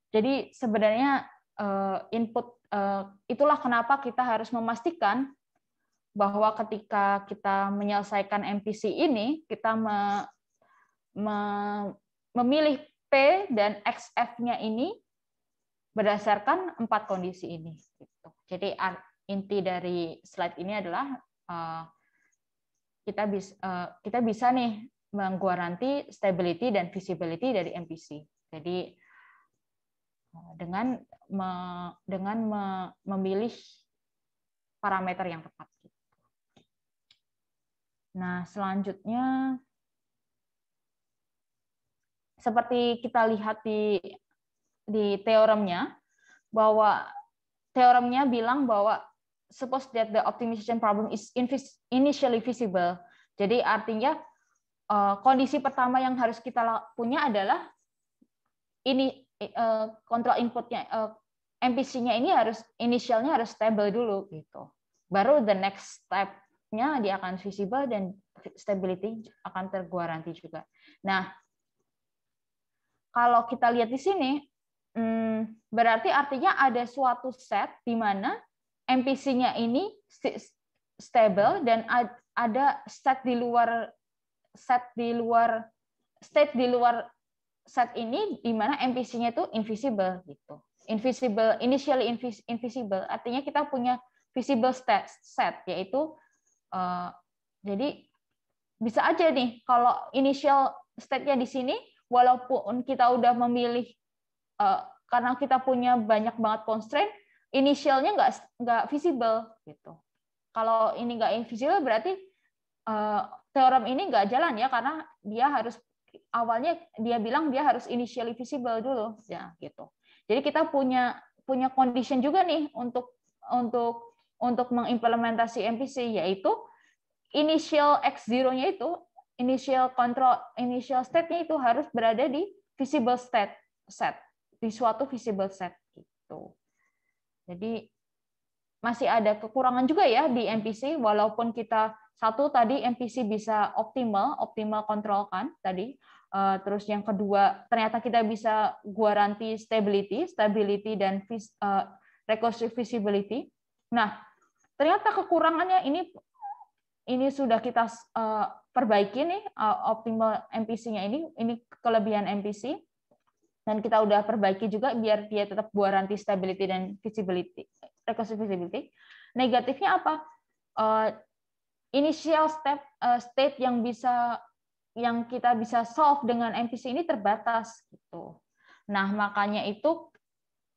jadi sebenarnya uh, input uh, itulah kenapa kita harus memastikan bahwa ketika kita menyelesaikan MPC ini kita me, me, memilih P dan XF-nya ini berdasarkan empat kondisi ini. Gitu. Jadi inti dari slide ini adalah uh, kita bisa uh, eh, kita bisa nih menggaranti stability dan visibility dari MPC. Jadi eh, dengan me, dengan me, memilih parameter yang tepat. Nah, selanjutnya seperti kita lihat di di teoremnya bahwa teoremnya bilang bahwa suppose that the optimization problem is initially visible. Jadi artinya eh, kondisi pertama yang harus kita punya adalah ini kontrol eh, inputnya eh, MPC-nya ini harus inisialnya harus stable dulu gitu. Baru the next step-nya dia akan visible dan stability akan terguaranti juga. Nah, kalau kita lihat di sini, hmm, berarti artinya ada suatu set di mana MPC-nya ini stable dan ada set di luar set di luar state di luar set ini di mana MPC-nya itu invisible gitu. Invisible initially invisible artinya kita punya visible set, set yaitu uh, jadi bisa aja nih kalau initial state-nya di sini walaupun kita udah memilih uh, karena kita punya banyak banget constraint inisialnya nggak nggak visible gitu. Kalau ini nggak invisible berarti uh, teorem ini nggak jalan ya karena dia harus awalnya dia bilang dia harus initially visible dulu ya gitu. Jadi kita punya punya condition juga nih untuk untuk untuk mengimplementasi MPC yaitu initial x0-nya itu initial control initial state-nya itu harus berada di visible state set di suatu visible set gitu. Jadi masih ada kekurangan juga ya di MPC walaupun kita satu tadi MPC bisa optimal, optimal kontrol kan tadi. Eh, terus yang kedua ternyata kita bisa guaranti stability, stability dan uh, visibility. Nah, ternyata kekurangannya ini ini sudah kita eh, perbaiki nih optimal MPC-nya ini, ini kelebihan MPC dan kita udah perbaiki juga biar dia tetap nanti stability dan visibility, recursive visibility. Negatifnya apa? Uh, initial step uh, state yang bisa yang kita bisa solve dengan MVC ini terbatas gitu. Nah, makanya itu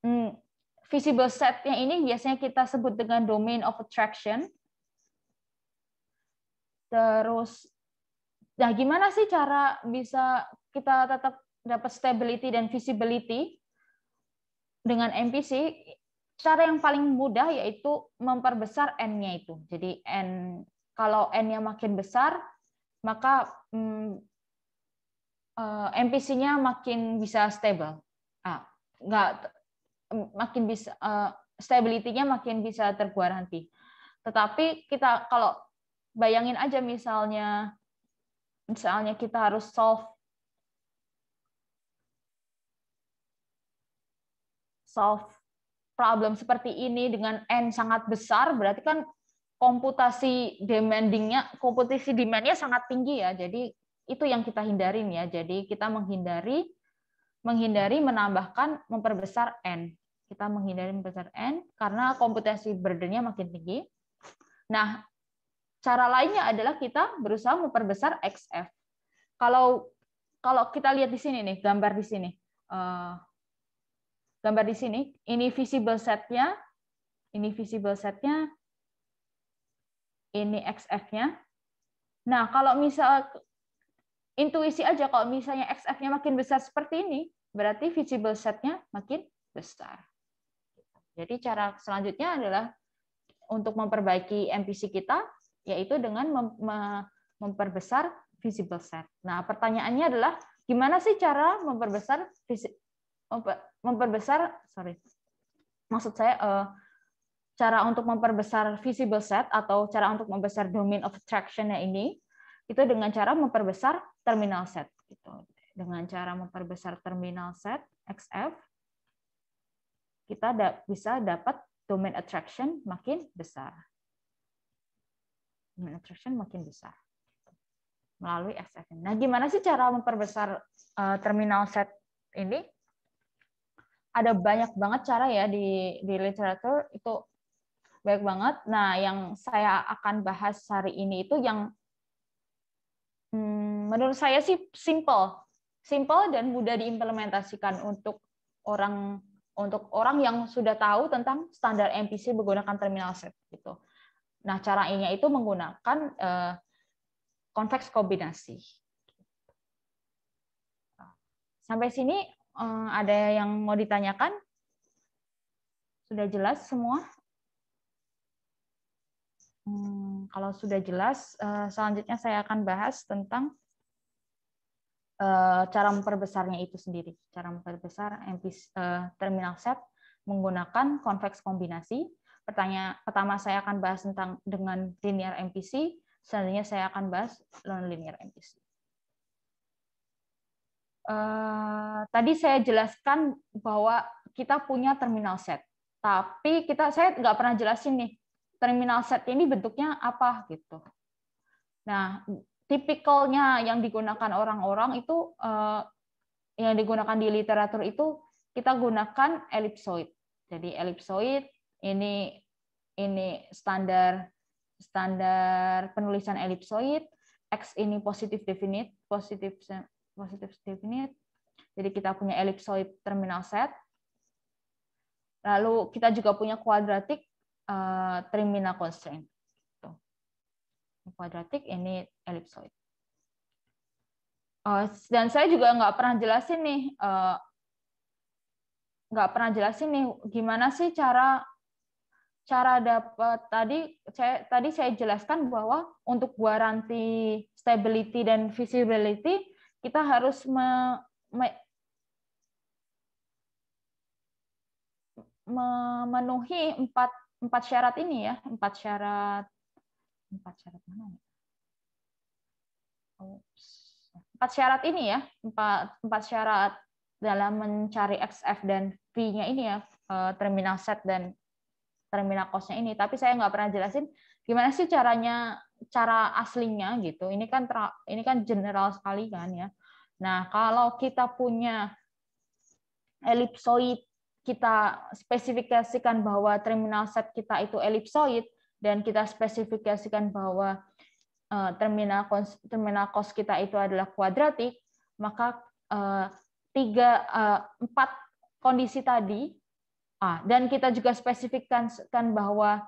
mm, visible setnya ini biasanya kita sebut dengan domain of attraction. Terus, nah gimana sih cara bisa kita tetap dapat stability dan visibility dengan MPC, cara yang paling mudah yaitu memperbesar N-nya itu. Jadi N kalau N-nya makin besar, maka MPC-nya mm, eh, makin bisa stable. Ah, enggak makin bisa uh, stability-nya makin bisa terguaranti. Tetapi kita kalau bayangin aja misalnya misalnya kita harus solve solve problem seperti ini dengan n sangat besar berarti kan komputasi demandingnya komputasi demandnya sangat tinggi ya jadi itu yang kita hindarin ya jadi kita menghindari menghindari menambahkan memperbesar n kita menghindari memperbesar n karena komputasi burdennya makin tinggi nah cara lainnya adalah kita berusaha memperbesar xf kalau kalau kita lihat di sini nih gambar di sini eh, gambar di sini. Ini visible setnya, ini visible setnya, ini XF-nya. Nah, kalau misal intuisi aja, kalau misalnya XF-nya makin besar seperti ini, berarti visible setnya makin besar. Jadi cara selanjutnya adalah untuk memperbaiki MPC kita, yaitu dengan memperbesar visible set. Nah, pertanyaannya adalah gimana sih cara memperbesar memperbesar sorry maksud saya uh, cara untuk memperbesar visible set atau cara untuk membesar domain of attraction ini itu dengan cara memperbesar terminal set gitu. Dengan cara memperbesar terminal set XF kita da bisa dapat domain attraction makin besar. Domain attraction makin besar melalui XF. Nah, gimana sih cara memperbesar uh, terminal set ini? ada banyak banget cara ya di di literatur itu baik banget. Nah, yang saya akan bahas hari ini itu yang hmm, menurut saya sih simple, simple dan mudah diimplementasikan untuk orang untuk orang yang sudah tahu tentang standar MPC menggunakan terminal set gitu. Nah, ini itu menggunakan uh, konveks kombinasi. Sampai sini Eh, ada yang mau ditanyakan? Sudah jelas semua? Hmm, kalau sudah jelas, eh, selanjutnya saya akan bahas tentang eh, cara memperbesarnya itu sendiri. Cara memperbesar terminal set menggunakan konveks kombinasi. Pertanyaan pertama saya akan bahas tentang dengan linear MPC, selanjutnya saya akan bahas non-linear MPC. Eh, tadi saya jelaskan bahwa kita punya terminal set, tapi kita saya nggak pernah jelasin nih terminal set ini bentuknya apa gitu. Nah, tipikalnya yang digunakan orang-orang itu uh, yang digunakan di literatur itu kita gunakan elipsoid. Jadi elipsoid ini ini standar standar penulisan elipsoid, x ini positif definite, positif positif definite. Jadi kita punya elipsoid terminal set. Lalu kita juga punya kuadratik uh, eh, terminal constraint. Tuh. Kuadratik ini elipsoid. Uh, eh, dan saya juga nggak pernah jelasin nih, uh, nggak pernah jelasin nih gimana sih cara cara dapat tadi saya tadi saya jelaskan bahwa untuk garansi stability dan visibility kita harus me, me, memenuhi empat empat syarat ini ya empat syarat empat syarat mana nih ya? empat syarat ini ya empat empat syarat dalam mencari XF dan V-nya ini ya eh, terminal set dan terminal cost-nya ini tapi saya nggak pernah jelasin gimana sih caranya cara aslinya gitu. Ini kan ini kan general sekali kan ya. Nah, kalau kita punya elipsoid kita spesifikasikan bahwa terminal set kita itu elipsoid dan kita spesifikasikan bahwa eh, terminal cost, terminal cost kita itu adalah kuadratik, maka eh, tiga eh, empat kondisi tadi ah, dan kita juga spesifikasikan bahwa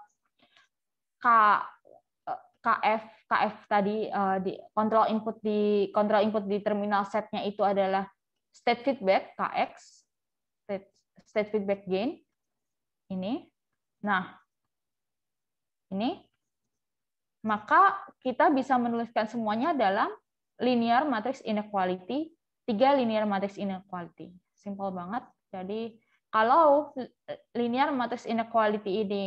K eh, KF KF tadi eh, di kontrol input di kontrol input di terminal setnya itu adalah state feedback KX state, state feedback gain ini. Nah, ini maka kita bisa menuliskan semuanya dalam linear matrix inequality, tiga linear matrix inequality. Simple banget. Jadi kalau linear matrix inequality ini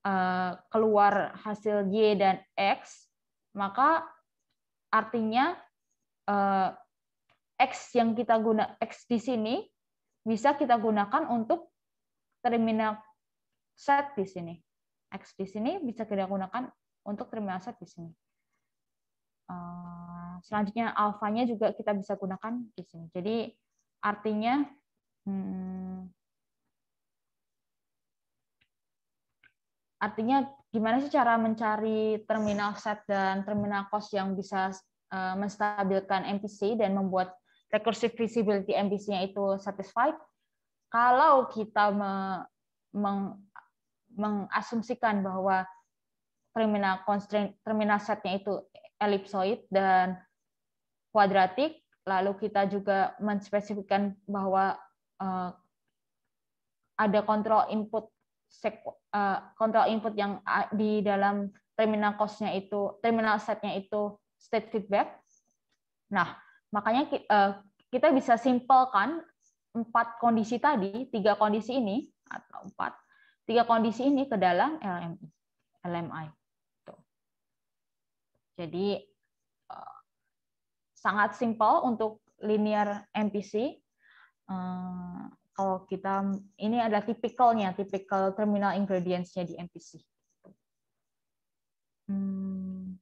Eh, keluar hasil Y dan X, maka artinya eh, X yang kita guna X di sini bisa kita gunakan untuk terminal set di sini. X di sini bisa kita gunakan untuk terminal set di sini. Eh, selanjutnya alfanya juga kita bisa gunakan di sini. Jadi artinya hmm, Artinya gimana sih cara mencari terminal set dan terminal cost yang bisa uh, menstabilkan MPC dan membuat recursive feasibility MPC-nya itu satisfied? Kalau kita me, meng, mengasumsikan bahwa terminal constraint terminal setnya itu elipsoid dan kuadratik, lalu kita juga menspesifikkan bahwa uh, ada kontrol input Eh, kontrol input yang di dalam terminal cost-nya itu, terminal set-nya itu state feedback. Nah, makanya eh, kita bisa simpelkan empat kondisi tadi, tiga kondisi ini atau empat, tiga kondisi ini ke dalam LMI, LMI. Tuh. Jadi eh, sangat simpel untuk linear MPC kalau kita ini adalah tipikalnya, tipikal terminal ingredients-nya di MPC. Hmm.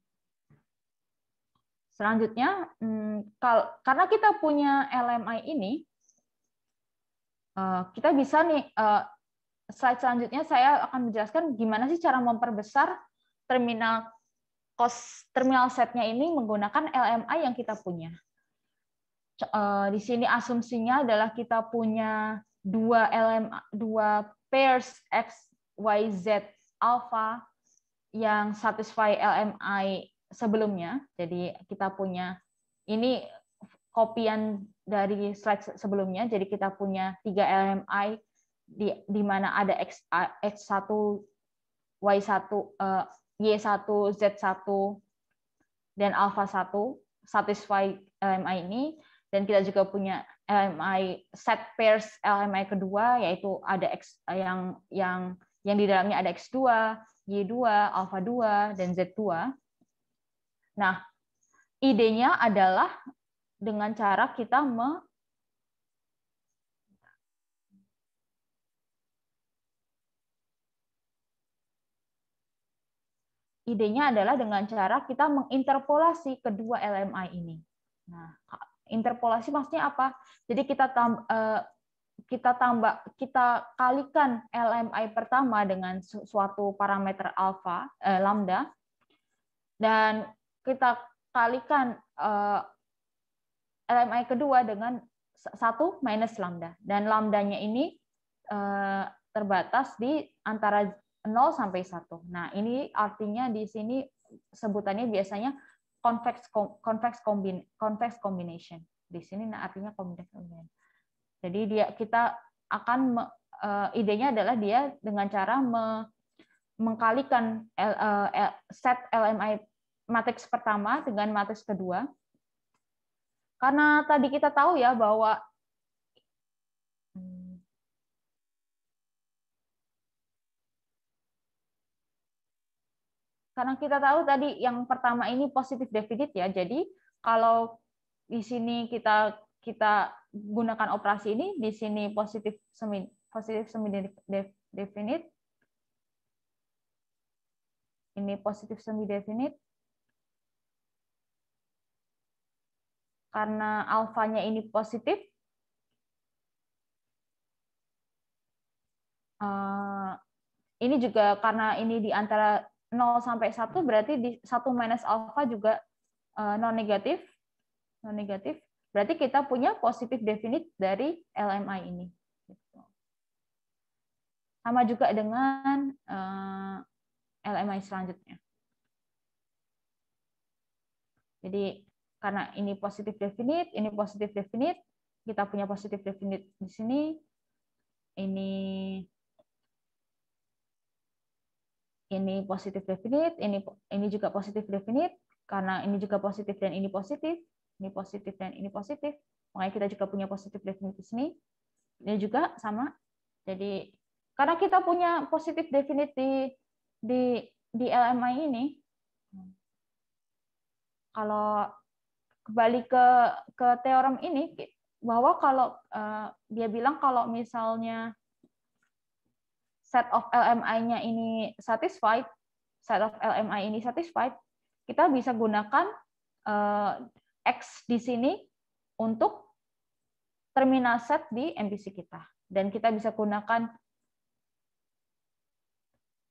Selanjutnya, hmm, kal karena kita punya LMI ini, uh, kita bisa nih, uh, slide selanjutnya saya akan menjelaskan gimana sih cara memperbesar terminal cost terminal setnya ini menggunakan LMI yang kita punya. Eh, di sini asumsinya adalah kita punya dua LM dua pairs x y z alpha yang satisfy LMI sebelumnya. Jadi kita punya ini kopian dari slide sebelumnya. Jadi kita punya tiga LMI di, di mana ada X, X1, y satu eh, y satu z satu dan alpha satu satisfy LMI ini dan kita juga punya LMI set pairs LMI kedua yaitu ada X yang yang yang di dalamnya ada X2, Y2, alfa 2 dan Z2. Nah, idenya adalah dengan cara kita me Idenya adalah dengan cara kita menginterpolasi kedua LMI ini. Nah, Interpolasi maksudnya apa? Jadi kita tam, eh, kita tambah kita kalikan LMI pertama dengan suatu parameter alpha eh, lambda dan kita kalikan eh, LMI kedua dengan satu minus lambda dan lambdanya ini eh, terbatas di antara 0 sampai satu. Nah, ini artinya di sini sebutannya biasanya convex convex combin convex combination. Di sini nah, artinya convex combination. Jadi dia kita akan me, uh, idenya adalah dia dengan cara me, mengkalikan L, uh, set LMI matriks pertama dengan matriks kedua. Karena tadi kita tahu ya bahwa Karena kita tahu tadi yang pertama ini positif defisit ya. Jadi kalau di sini kita kita gunakan operasi ini di sini positif semi positif semi definite ini positif semi definite karena alfanya ini positif eh, ini juga karena ini di antara 0 sampai 1 berarti di 1 minus alfa juga eh, non negatif. Non negatif. Berarti kita punya positif definit dari LMI ini. Sama juga dengan eh, LMI selanjutnya. Jadi karena ini positif definit ini positif definit kita punya positif definit di sini, ini ini positif definit, ini ini juga positif definit, karena ini juga positif dan ini positif, ini positif dan ini positif, makanya kita juga punya positif definit di sini. Ini juga sama. Jadi karena kita punya positif definit di di di LMI ini, kalau kembali ke ke teorem ini bahwa kalau uh, dia bilang kalau misalnya set of LMI-nya ini satisfied, set of LMI ini satisfied, kita bisa gunakan eh, X di sini untuk terminal set di MPC kita. Dan kita bisa gunakan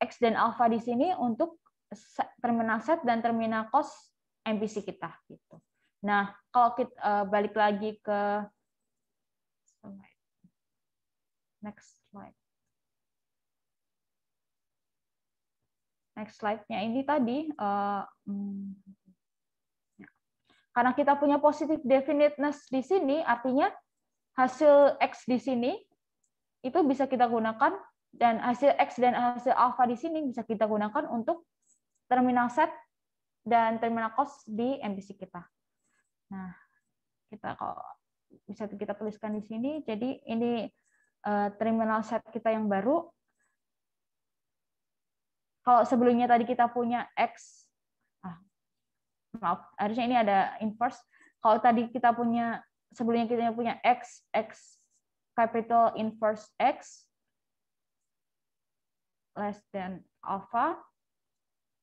X dan alpha di sini untuk terminal set dan terminal cost MPC kita. gitu. Nah, kalau kita eh, balik lagi ke next slide. next slide-nya ini tadi eh, hmm, karena kita punya positif definiteness di sini artinya hasil x di sini itu bisa kita gunakan dan hasil x dan hasil alpha di sini bisa kita gunakan untuk terminal set dan terminal cost di MPC kita. Nah, kita kalau bisa kita tuliskan di sini. Jadi ini eh, terminal set kita yang baru kalau sebelumnya tadi kita punya X, ah, maaf, harusnya ini ada inverse. Kalau tadi kita punya, sebelumnya kita punya X, X capital inverse X, less than alpha,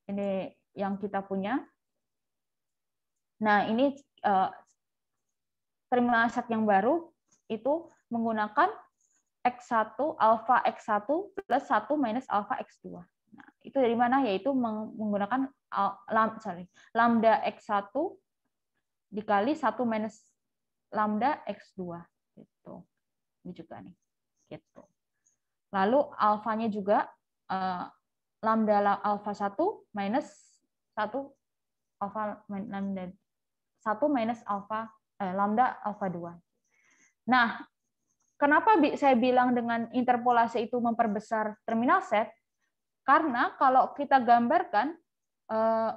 ini yang kita punya. Nah, ini uh, terminal aset yang baru itu menggunakan X1 alpha X1 plus 1 minus alpha X2 itu dari mana? Yaitu menggunakan uh, sorry, lambda x1 dikali 1 minus lambda x2 gitu. Ini juga nih. Gitu. Lalu alfanya juga eh, lambda alfa 1 minus 1 alfa lambda 1 minus alfa eh, lambda alfa 2. Nah, kenapa saya bilang dengan interpolasi itu memperbesar terminal set? Karena kalau kita gambarkan uh,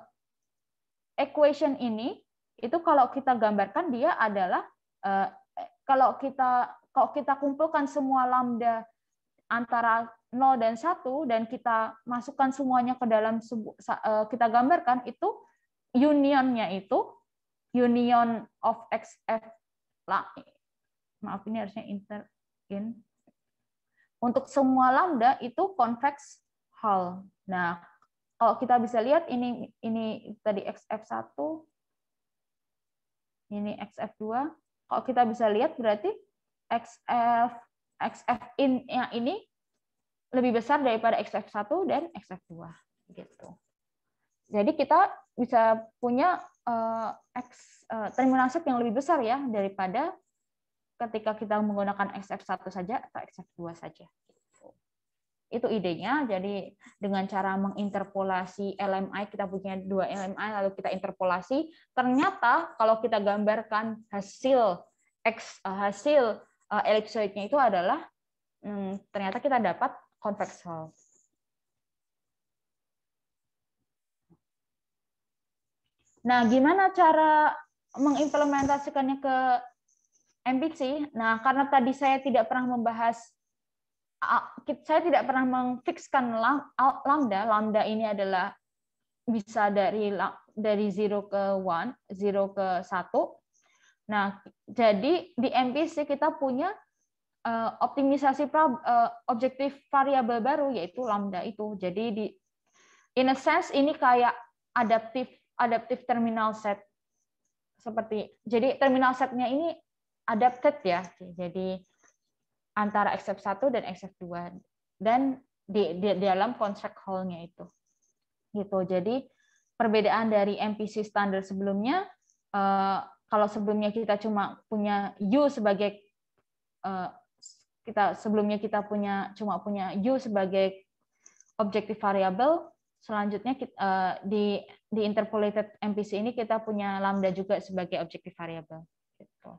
equation ini, itu kalau kita gambarkan dia adalah uh, kalau kita kalau kita kumpulkan semua lambda antara 0 dan 1 dan kita masukkan semuanya ke dalam uh, kita gambarkan itu unionnya itu union of xf lah maaf ini harusnya inter in untuk semua lambda itu convex hal. Nah, kalau kita bisa lihat ini ini tadi XF1 ini XF2. Kalau kita bisa lihat berarti XF XF in yang ini lebih besar daripada XF1 dan XF2 gitu. Jadi kita bisa punya uh, X uh, terminal set yang lebih besar ya daripada ketika kita menggunakan XF1 saja atau XF2 saja itu idenya. Jadi dengan cara menginterpolasi LMI, kita punya dua LMI, lalu kita interpolasi, ternyata kalau kita gambarkan hasil X, eh, hasil elipsoidnya eh, itu adalah hmm, ternyata kita dapat convex hull. Nah, gimana cara mengimplementasikannya ke MPC? Nah, karena tadi saya tidak pernah membahas saya tidak pernah memfixkan lambda. Lambda ini adalah bisa dari dari 0 ke 1, 0 ke 1. Nah, jadi di MPC kita punya e, optimisasi e, objektif variabel baru yaitu lambda itu. Jadi di in a sense ini kayak adaptif adaptif terminal set seperti jadi terminal setnya ini adapted ya. Jadi antara XF1 dan XF2 dan di, di dalam konsep hall nya itu. Gitu. Jadi perbedaan dari MPC standar sebelumnya eh, kalau sebelumnya kita cuma punya U sebagai eh, kita sebelumnya kita punya cuma punya U sebagai objektif variabel, selanjutnya kita, eh, di di interpolated MPC ini kita punya lambda juga sebagai objective variable. gitu.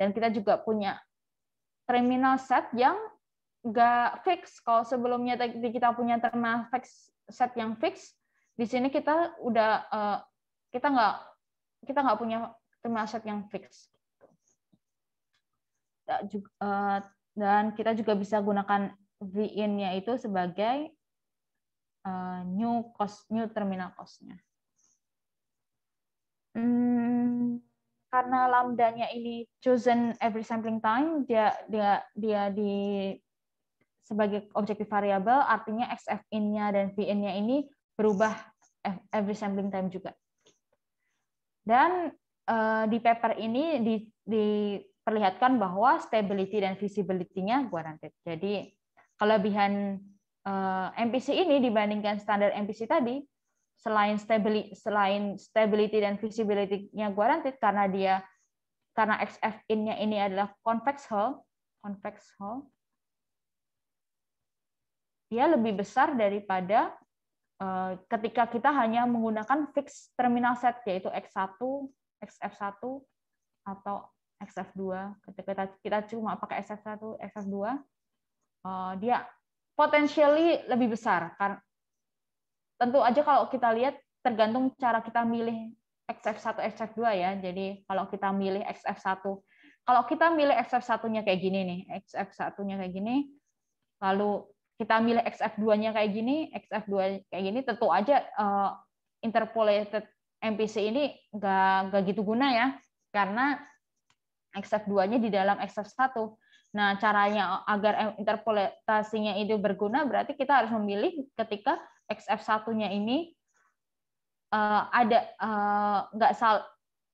Dan kita juga punya terminal set yang nggak fix. Kalau sebelumnya tadi kita punya terminal fix set yang fix, di sini kita udah eh, kita nggak kita nggak punya terminal set yang fix. Eh, dan kita juga bisa gunakan vin itu sebagai eh, new cost new terminal costnya. Hmm karena lambdanya ini chosen every sampling time, dia dia dia di sebagai objektif variabel, artinya xf in-nya dan vn-nya ini berubah every sampling time juga. Dan uh, di paper ini di, diperlihatkan bahwa stability dan visibility-nya guaranteed. Jadi kelebihan eh, MPC ini dibandingkan standar MPC tadi, selain stability selain stability dan visibility-nya guaranteed karena dia karena xf in-nya ini adalah convex hull, convex hull. Dia lebih besar daripada eh, ketika kita hanya menggunakan fixed terminal set yaitu X1, XF1 atau XF2. Ketika kita cuma pakai XF1, XF2, eh, dia potentially lebih besar tentu aja kalau kita lihat tergantung cara kita milih XF1, XF2 ya. Jadi kalau kita milih XF1, kalau kita milih XF1-nya kayak gini nih, XF1-nya kayak gini, lalu kita milih XF2-nya kayak gini, XF2 kayak gini, tentu aja uh, interpolated MPC ini nggak nggak gitu guna ya, karena XF2-nya di dalam XF1. Nah, caranya agar interpolasinya itu berguna berarti kita harus memilih ketika XF1-nya ini uh, ada eh, nggak uh, sal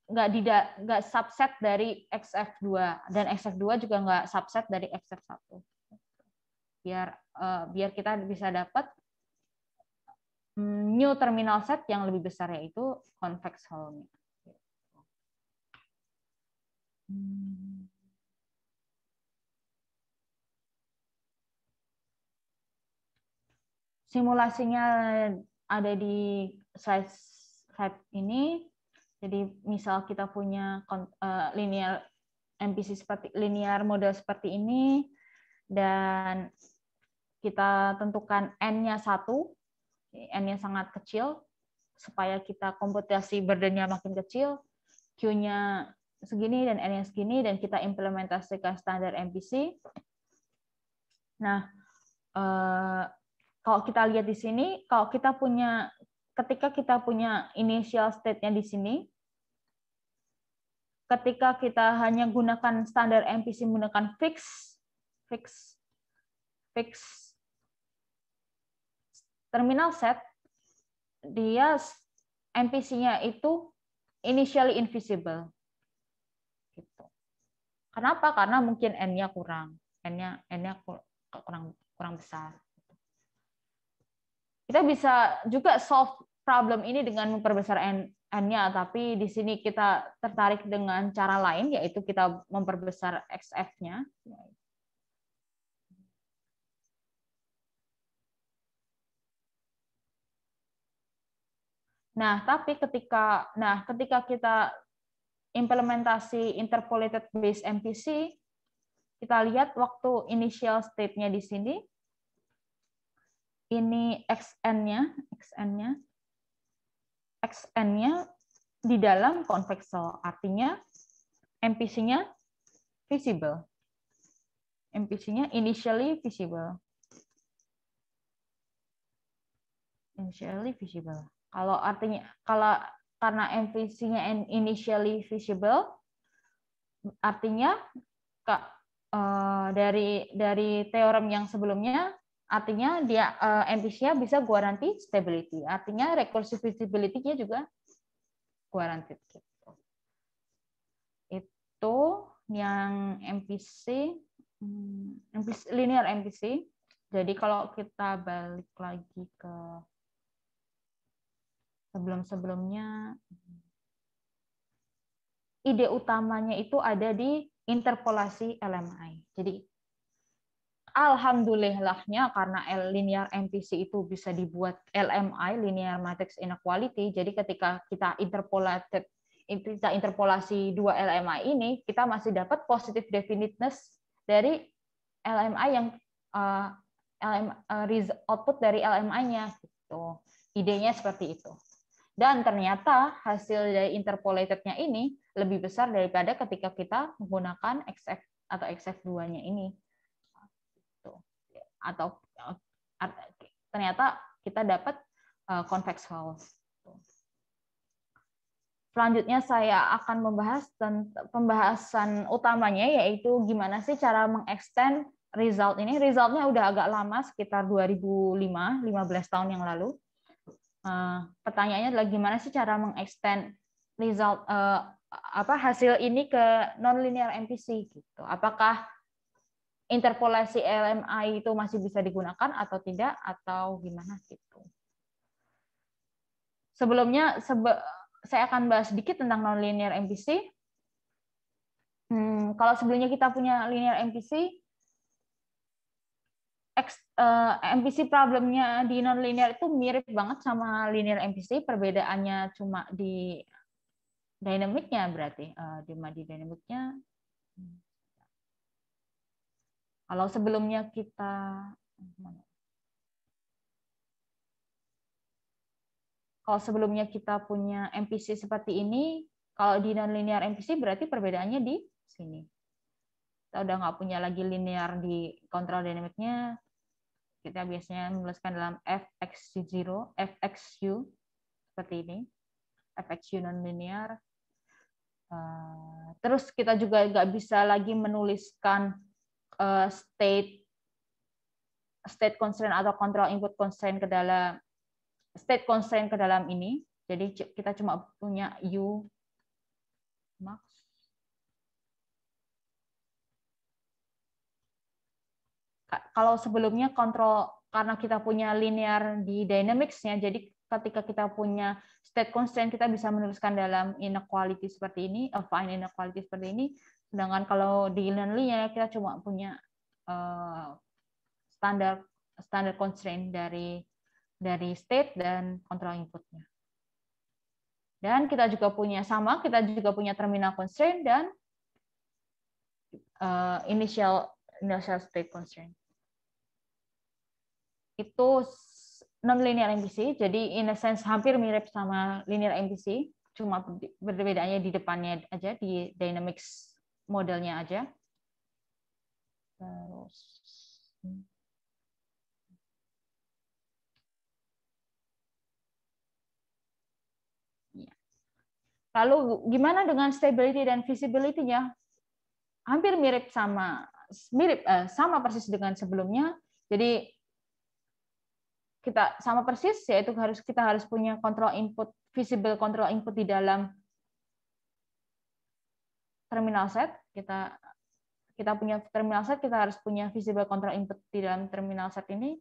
nggak tidak nggak subset dari XF2 dan XF2 juga nggak subset dari XF1 biar uh, biar kita bisa dapat mm, new terminal set yang lebih besar yaitu convex hull Hmm. simulasinya ada di slide slide ini. Jadi misal kita punya eh, linear MPC seperti linear model seperti ini dan kita tentukan n-nya satu, n-nya sangat kecil supaya kita komputasi burdennya makin kecil, q-nya segini dan n-nya segini dan kita implementasikan standar MPC. Nah, eh, kalau kita lihat di sini, kalau kita punya, ketika kita punya initial state-nya di sini, ketika kita hanya gunakan standar MPC menggunakan fix, fix, fix terminal set, dia MPC-nya itu initially invisible. Gitu. Kenapa? Karena mungkin n-nya kurang, n-nya n-nya kurang kurang besar kita bisa juga solve problem ini dengan memperbesar n nya tapi di sini kita tertarik dengan cara lain, yaitu kita memperbesar xf-nya. Nah, tapi ketika nah ketika kita implementasi interpolated base MPC, kita lihat waktu initial state-nya di sini ini xn-nya, xn-nya, xn-nya di dalam konveksel. Artinya MPC-nya visible. MPC-nya initially visible. Initially visible. Kalau artinya kalau karena MPC-nya initially visible, artinya eh, dari dari teorem yang sebelumnya Artinya dia uh, eh, MPCA bisa guaranti stability. Artinya visibility nya juga guaranteed gitu. Itu yang MPC MPC hmm, linear MPC. Jadi kalau kita balik lagi ke sebelum-sebelumnya ide utamanya itu ada di interpolasi LMI. Jadi alhamdulillahnya karena L linear MPC itu bisa dibuat LMI linear matrix inequality. Jadi ketika kita interpolated kita interpolasi dua LMI ini, kita masih dapat positive definiteness dari LMI yang uh, eh, LM, uh, eh, output dari LMI-nya gitu. Idenya seperti itu. Dan ternyata hasil dari interpolatednya ini lebih besar daripada ketika kita menggunakan XF atau XF2-nya ini atau eh, ternyata kita dapat eh, convex hulls. Selanjutnya saya akan membahas tentang pembahasan utamanya yaitu gimana sih cara mengextend result ini. Resultnya udah agak lama sekitar 2005, 15 tahun yang lalu. Eh, pertanyaannya adalah gimana sih cara mengextend result apa hasil ini ke nonlinear MPC gitu. Apakah interpolasi LMI itu masih bisa digunakan atau tidak atau gimana gitu. Sebelumnya sebe saya akan bahas sedikit tentang nonlinear MPC. Hmm, kalau sebelumnya kita punya linear MPC, eh, MPC problemnya di nonlinear itu mirip banget sama linear MPC, perbedaannya cuma di dynamicnya berarti, eh, cuma di dinamiknya. Hmm kalau sebelumnya kita kalau sebelumnya kita punya MPC seperti ini, kalau di nonlinear MPC berarti perbedaannya di sini. Kita udah nggak punya lagi linear di kontrol dinamiknya, kita biasanya menuliskan dalam fx0, fxu seperti ini, fxu nonlinear. Eh, terus kita juga nggak bisa lagi menuliskan Eh, state state constraint atau control input constraint ke dalam state constraint ke dalam ini. Jadi kita cuma punya u max. Kalau sebelumnya kontrol karena kita punya linear di dynamics-nya, jadi ketika kita punya state constraint kita bisa menuliskan dalam inequality seperti ini, affine eh, inequality seperti ini. Sedangkan kalau di Linear kita cuma punya uh, standar standar constraint dari dari state dan control inputnya. Dan kita juga punya sama, kita juga punya terminal constraint dan uh, initial initial state constraint. Itu non-linear MPC, jadi in a sense hampir mirip sama linear MPC, cuma berbedanya di depannya aja, di dynamics modelnya aja. Terus hmm. iya. Lalu gimana dengan stability dan visibility-nya? Hampir mirip sama mirip eh, sama persis dengan sebelumnya. Jadi kita sama persis yaitu harus kita harus punya control input visible control input di dalam terminal set kita kita punya terminal set, kita harus punya visible control input di dalam terminal set ini.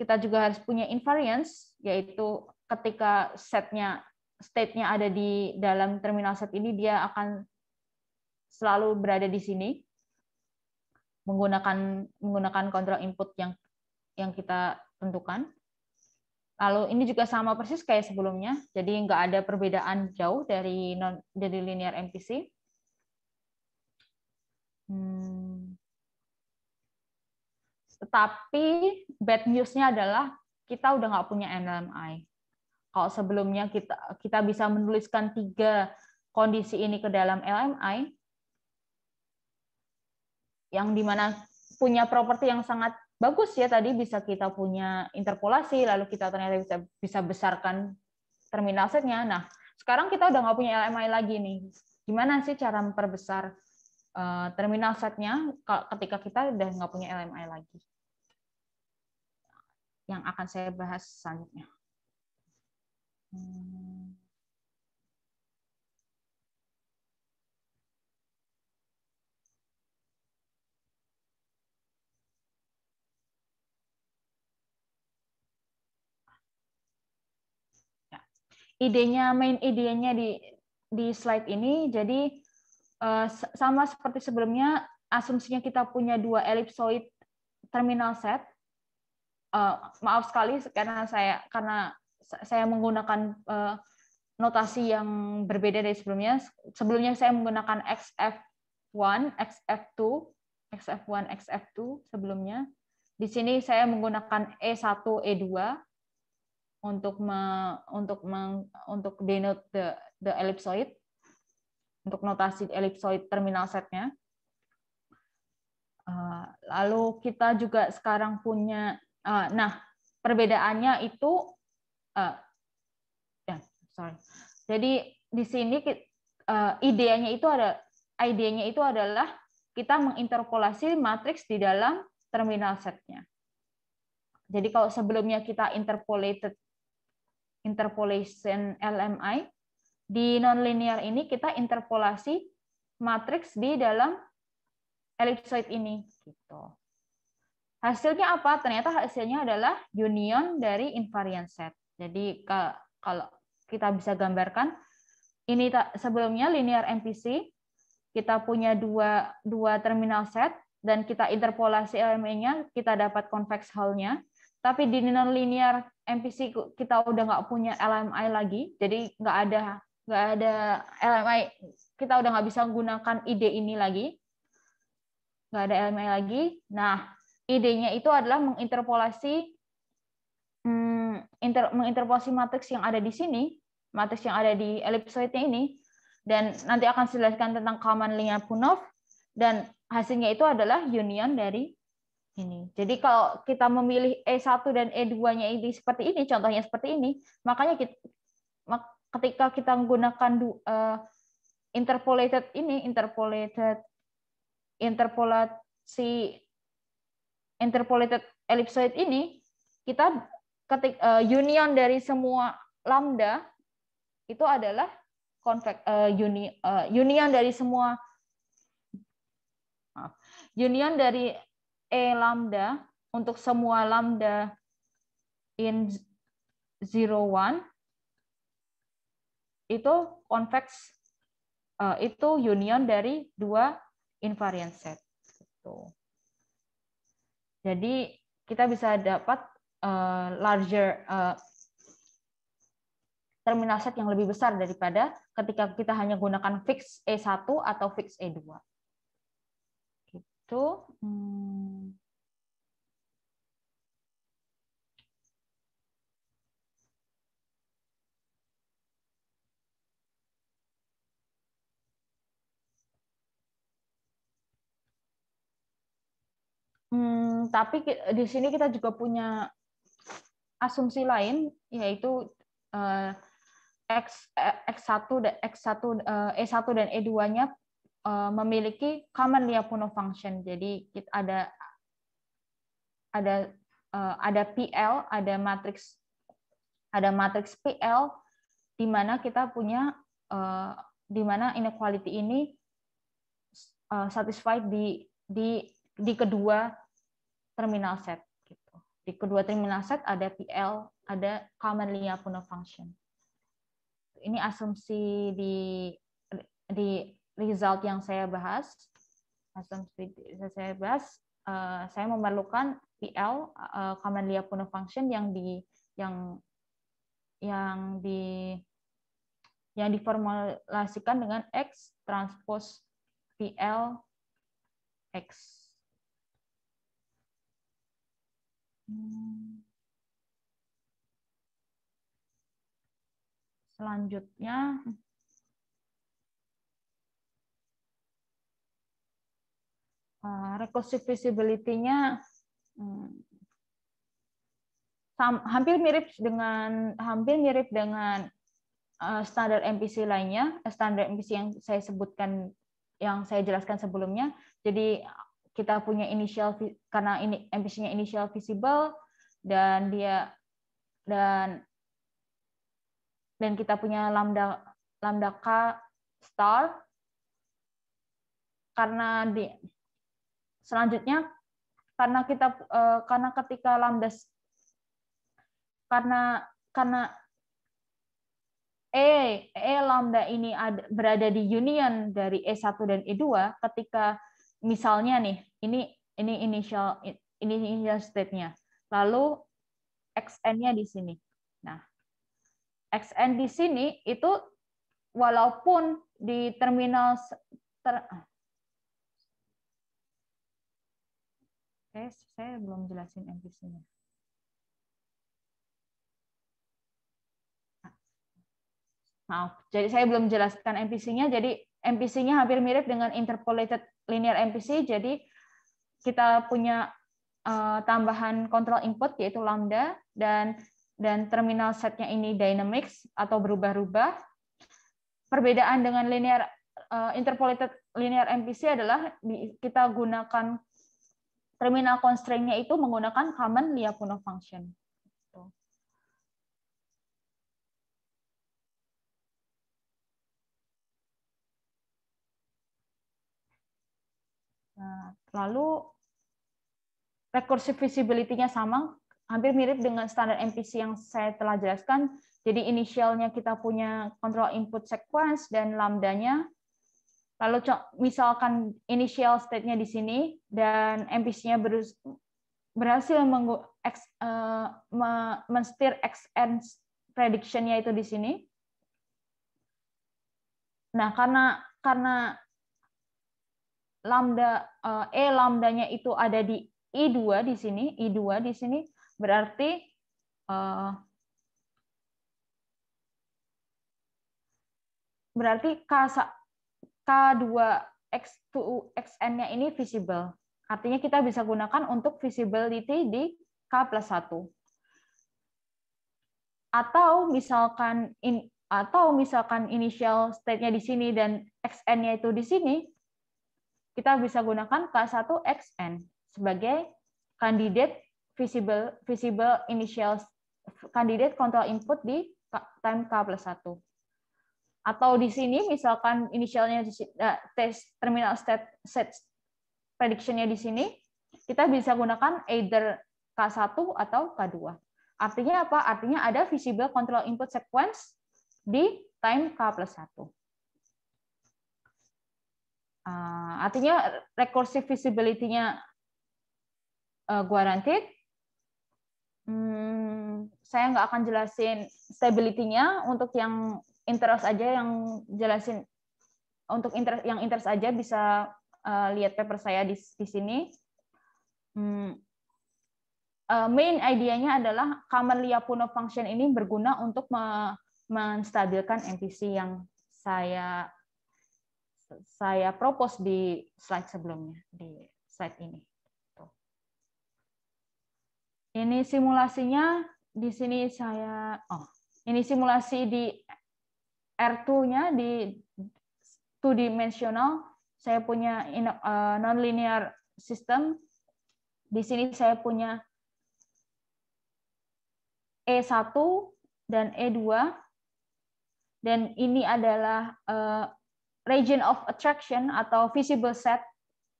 Kita juga harus punya invariance, yaitu ketika setnya state-nya ada di dalam terminal set ini, dia akan selalu berada di sini menggunakan menggunakan kontrol input yang yang kita tentukan. Lalu ini juga sama persis kayak sebelumnya, jadi nggak ada perbedaan jauh dari non dari linear MPC. Tapi bad news-nya adalah kita udah nggak punya NLMI. Kalau sebelumnya kita kita bisa menuliskan tiga kondisi ini ke dalam LMI, yang dimana punya properti yang sangat bagus ya tadi bisa kita punya interpolasi, lalu kita ternyata bisa bisa besarkan terminal setnya. Nah, sekarang kita udah nggak punya LMI lagi nih. Gimana sih cara memperbesar eh, terminal setnya ketika kita udah nggak punya LMI lagi? yang akan saya bahas selanjutnya. Hmm. Ya. idenya main idenya di di slide ini jadi eh, sama seperti sebelumnya asumsinya kita punya dua elipsoid terminal set Eh, maaf sekali karena saya karena saya menggunakan uh, notasi yang berbeda dari sebelumnya. Sebelumnya saya menggunakan XF1, XF2, XF1, XF2 sebelumnya. Di sini saya menggunakan E1, E2 untuk me, untuk meng, untuk denote the, the ellipsoid untuk notasi ellipsoid terminal setnya. Eh, lalu kita juga sekarang punya Eh, nah, perbedaannya itu, eh, ya, sorry. Jadi di sini eh, idenya itu ada, idenya itu adalah kita menginterpolasi matriks di dalam terminal setnya. Jadi kalau sebelumnya kita interpolated interpolation LMI, di nonlinear ini kita interpolasi matriks di dalam elipsoid ini gitu. Hasilnya apa? Ternyata hasilnya adalah union dari invariant set. Jadi kalau kita bisa gambarkan, ini sebelumnya linear MPC, kita punya dua, dua terminal set, dan kita interpolasi elemennya, kita dapat convex hull-nya. Tapi di non-linear MPC kita udah nggak punya LMI lagi, jadi nggak ada nggak ada LMI, kita udah nggak bisa menggunakan ide ini lagi, nggak ada LMI lagi. Nah, idenya itu adalah menginterpolasi hmm, inter, menginterpolasi matriks yang ada di sini, matriks yang ada di elipsoidnya ini, dan nanti akan dijelaskan tentang common linear Punov dan hasilnya itu adalah union dari ini. Jadi kalau kita memilih E1 dan E2-nya ini seperti ini, contohnya seperti ini, makanya kita, ketika kita menggunakan uh, interpolated ini, interpolated interpolasi interpolated ellipsoid ini kita ketik uh, union dari semua lambda itu adalah konvek uh, uni, uh, union dari semua maaf, union dari e lambda untuk semua lambda in zero one itu convex uh, itu union dari dua invariant set. Gitu. Jadi kita bisa dapat uh, larger uh, terminal set yang lebih besar daripada ketika kita hanya gunakan fix E1 atau fix E2. Gitu. Hmm. Hmm, tapi di sini kita juga punya asumsi lain yaitu eh, X, X1 X1 E1 dan E2-nya eh, e e eh, memiliki common Lyapunov function. Jadi kita ada ada eh, ada PL, ada matriks ada matriks PL di mana kita punya di mana inequality ini satisfied di di di kedua terminal set gitu. Di kedua terminal set ada PL, ada commonly Lyapunov function. Ini asumsi di di result yang saya bahas, asumsi yang saya bahas uh, saya memerlukan PL uh, eh, commonly Lyapunov function yang di yang yang di yang diformulasikan dengan X transpose PL X Selanjutnya ah, recursive visibility-nya hmm, hampir mirip dengan hampir mirip dengan eh, standar MPC lainnya, standar MPC yang saya sebutkan yang saya jelaskan sebelumnya. Jadi kita punya inisial karena ini ambisinya inisial visible dan dia dan dan kita punya lambda lambda k star karena di selanjutnya karena kita eh, karena ketika lambda karena karena E, e lambda ini ada, berada di union dari E1 dan E2, ketika misalnya nih, ini ini initial ini initial state-nya. Lalu xn-nya di sini. Nah, xn di sini itu walaupun di terminal ter, ah. Oke, saya belum jelasin MPC-nya. Ah. Maaf, jadi saya belum jelaskan MPC-nya. Jadi MPC-nya hampir mirip dengan interpolated linear MPC, jadi kita punya uh, tambahan control input yaitu lambda dan dan terminal setnya ini dynamics atau berubah-ubah. Perbedaan dengan linear uh, interpolated linear MPC adalah di, kita gunakan terminal constraint-nya itu menggunakan common Lyapunov function. Nah, lalu recursive visibility-nya sama, hampir mirip dengan standar MPC yang saya telah jelaskan. Jadi inisialnya kita punya control input sequence dan lambdanya. Lalu misalkan initial state-nya di sini dan MPC-nya berhasil eh, menstir XN prediction-nya itu di sini. Nah, karena karena lambda eh, E lambdanya itu ada di I2 di sini, I2 di sini berarti eh, berarti K K2 X2 XN-nya ini visible. Artinya kita bisa gunakan untuk visibility di K plus 1. Atau misalkan in, atau misalkan initial state-nya di sini dan XN-nya itu di sini, kita bisa gunakan K1XN sebagai kandidat visible visible initial kandidat control input di time K plus 1. Atau di sini misalkan inisialnya eh, test terminal state set prediction-nya di sini, kita bisa gunakan either K1 atau K2. Artinya apa? Artinya ada visible control input sequence di time K plus 1. Uh, artinya recursive visibility-nya uh, guaranteed. Hmm, saya nggak akan jelasin stability-nya untuk yang interest aja yang jelasin untuk interest yang interest aja bisa uh, lihat paper saya di, di sini. Hmm. Uh, main idenya adalah common lyapunov function ini berguna untuk menstabilkan MPC yang saya saya propose di slide sebelumnya, di slide ini. Ini simulasinya di sini saya oh, ini simulasi di R2-nya di two dimensional. Saya punya eh, non linear system. Di sini saya punya E1 dan E2 dan ini adalah eh, region of attraction atau visible set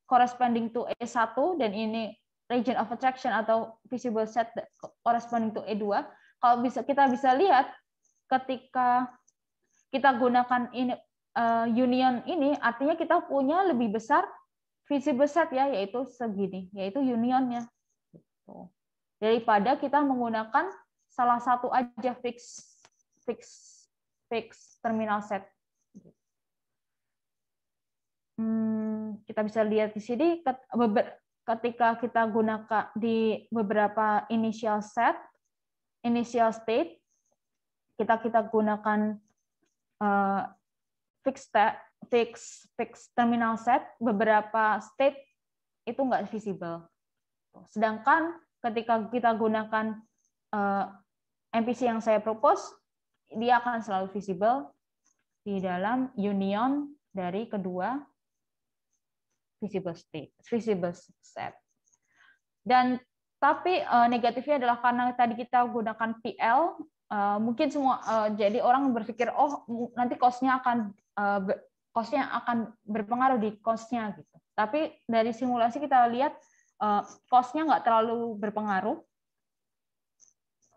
corresponding to E1 dan ini region of attraction atau visible set corresponding to E2. Kalau bisa kita bisa lihat ketika kita gunakan ini eh, union ini artinya kita punya lebih besar visible set ya yaitu segini, yaitu unionnya. Gitu. Daripada kita menggunakan salah satu aja fix fix fix terminal set hmm, kita bisa lihat di sini ketika kita gunakan di beberapa initial set, initial state, kita kita gunakan uh, fixed fix fix terminal set beberapa state itu nggak visible. Sedangkan ketika kita gunakan uh, eh, MPC yang saya propose, dia akan selalu visible di dalam union dari kedua visible state, visible set. Dan tapi uh, negatifnya adalah karena tadi kita gunakan PL, uh, eh, mungkin semua uh, jadi orang berpikir oh nanti costnya akan uh, costnya akan berpengaruh di costnya gitu. Tapi dari simulasi kita lihat uh, costnya nggak terlalu berpengaruh.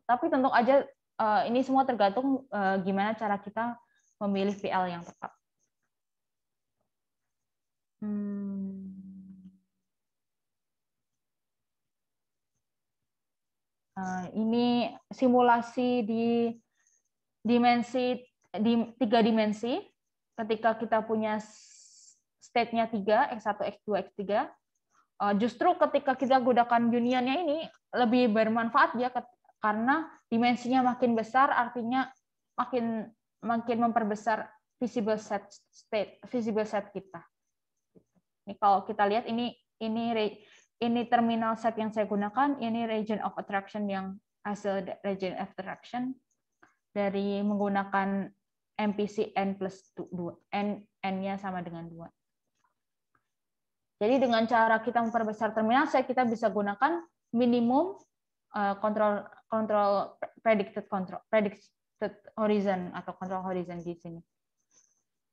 Tapi tentu aja uh, ini semua tergantung uh, gimana cara kita memilih PL yang tepat. Hmm. Eh, ini simulasi di dimensi di tiga dimensi ketika kita punya state-nya tiga, X1, X2, X3. Justru ketika kita gunakan uniannya ini lebih bermanfaat ya karena dimensinya makin besar artinya makin makin memperbesar visible set state visible set kita. Ini kalau kita lihat ini ini ini terminal set yang saya gunakan, ini region of attraction yang hasil region of attraction dari menggunakan MPC N plus 2, N, N-nya sama dengan 2. Jadi dengan cara kita memperbesar terminal set, kita bisa gunakan minimum control eh, control predicted control predicted horizon atau control horizon di sini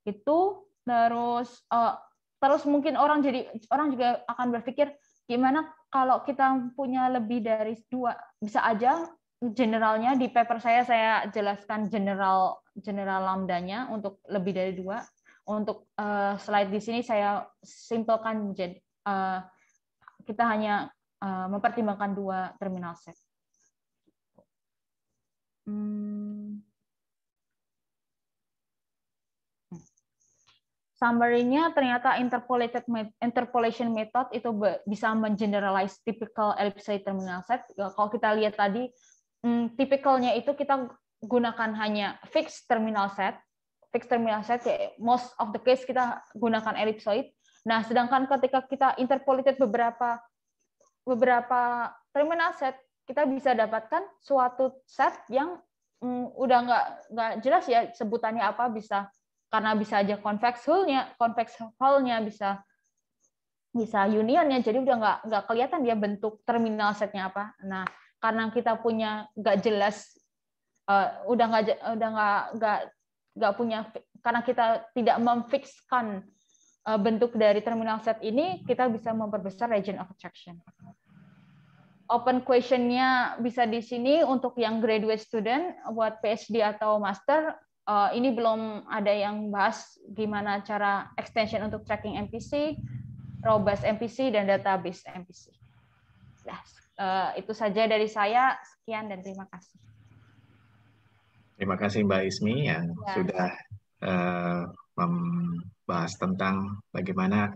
itu terus uh, terus mungkin orang jadi orang juga akan berpikir Gimana kalau kita punya lebih dari dua, bisa aja generalnya di paper saya saya jelaskan general general lambdanya untuk lebih dari dua. Untuk uh, slide di sini saya simpelkan jadi uh, eh, kita hanya uh, mempertimbangkan dua terminal set. Hmm. summary-nya ternyata interpolated interpolation method itu bisa mengeneralize typical ellipsoid terminal set. Ya, kalau kita lihat tadi, hmm, tipikalnya itu kita gunakan hanya fixed terminal set, fixed terminal set, ya, most of the case kita gunakan ellipsoid. Nah, sedangkan ketika kita interpolated beberapa beberapa terminal set, kita bisa dapatkan suatu set yang hmm, udah nggak nggak jelas ya sebutannya apa bisa karena bisa aja convex hullnya, convex hullnya bisa bisa unionnya, jadi udah nggak nggak kelihatan dia bentuk terminal setnya apa. Nah, karena kita punya nggak jelas, uh, udah nggak udah nggak nggak nggak punya karena kita tidak memfixkan uh, bentuk dari terminal set ini, kita bisa memperbesar region of attraction. Open questionnya bisa di sini untuk yang graduate student buat PhD atau master Eh, ini belum ada yang bahas gimana cara extension untuk tracking MPC, robust MPC, dan database MPC. Nah, uh, itu saja dari saya. Sekian dan terima kasih. Terima kasih Mbak Ismi yang ya. sudah uh, eh, membahas tentang bagaimana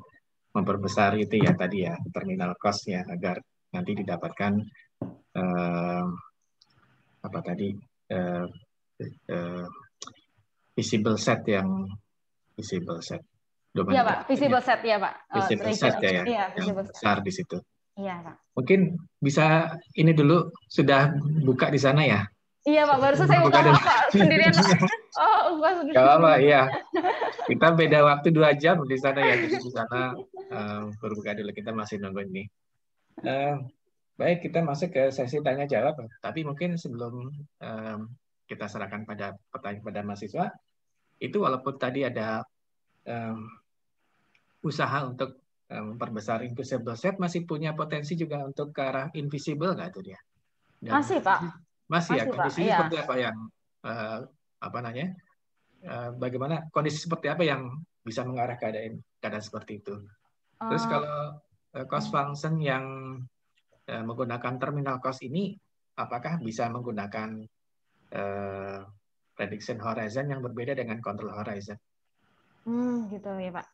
memperbesar itu ya tadi ya terminal cost ya agar nanti didapatkan uh, apa tadi uh, uh, visible set yang visible set. Iya Pak, visible set iya, eh, ya Pak. Oh, iya, visible set ya, ya, ya yang besar set. di situ. Iya Pak. Mungkin bisa ini dulu sudah buka di sana ya? Iya Pak, baru saya buka, buka Pak sendirian. oh, buka sendirian. Gak apa iya. Kita beda waktu dua jam di sana ya, di sana uh, baru buka dulu. Kita masih nunggu ini. Uh, baik, kita masuk ke sesi tanya jawab. Tapi mungkin sebelum uh, kita serahkan pada pertanyaan pada mahasiswa itu walaupun tadi ada um, usaha untuk memperbesar um, invisible set masih punya potensi juga untuk ke arah invisible nggak tuh dia? Dan masih pak. Masih, ya, masih ya kondisi Pak, iya. seperti iya. apa yang uh, apa namanya? Uh, bagaimana kondisi seperti apa yang bisa mengarah keadaan keadaan seperti itu? Terus uh, kalau uh, cost function yang uh, menggunakan terminal cost ini apakah bisa menggunakan Prediksi eh, prediction horizon yang berbeda dengan control horizon. Hmm, gitu ya Pak.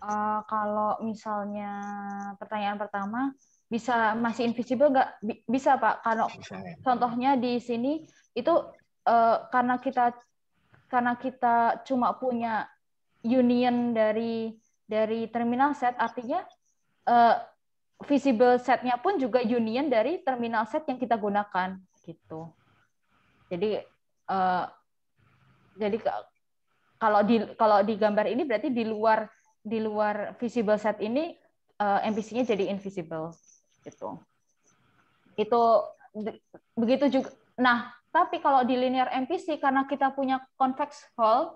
Uh, kalau misalnya pertanyaan pertama bisa masih invisible nggak? Bisa Pak. Karena bisa, ya. contohnya di sini itu uh, karena kita karena kita cuma punya union dari dari terminal set, artinya uh, visible setnya pun juga union dari terminal set yang kita gunakan gitu. Jadi uh, jadi kalau di kalau di gambar ini berarti di luar di luar visible set ini uh, eh, MPC-nya jadi invisible gitu. Itu begitu juga. Nah, tapi kalau di linear MPC karena kita punya convex hull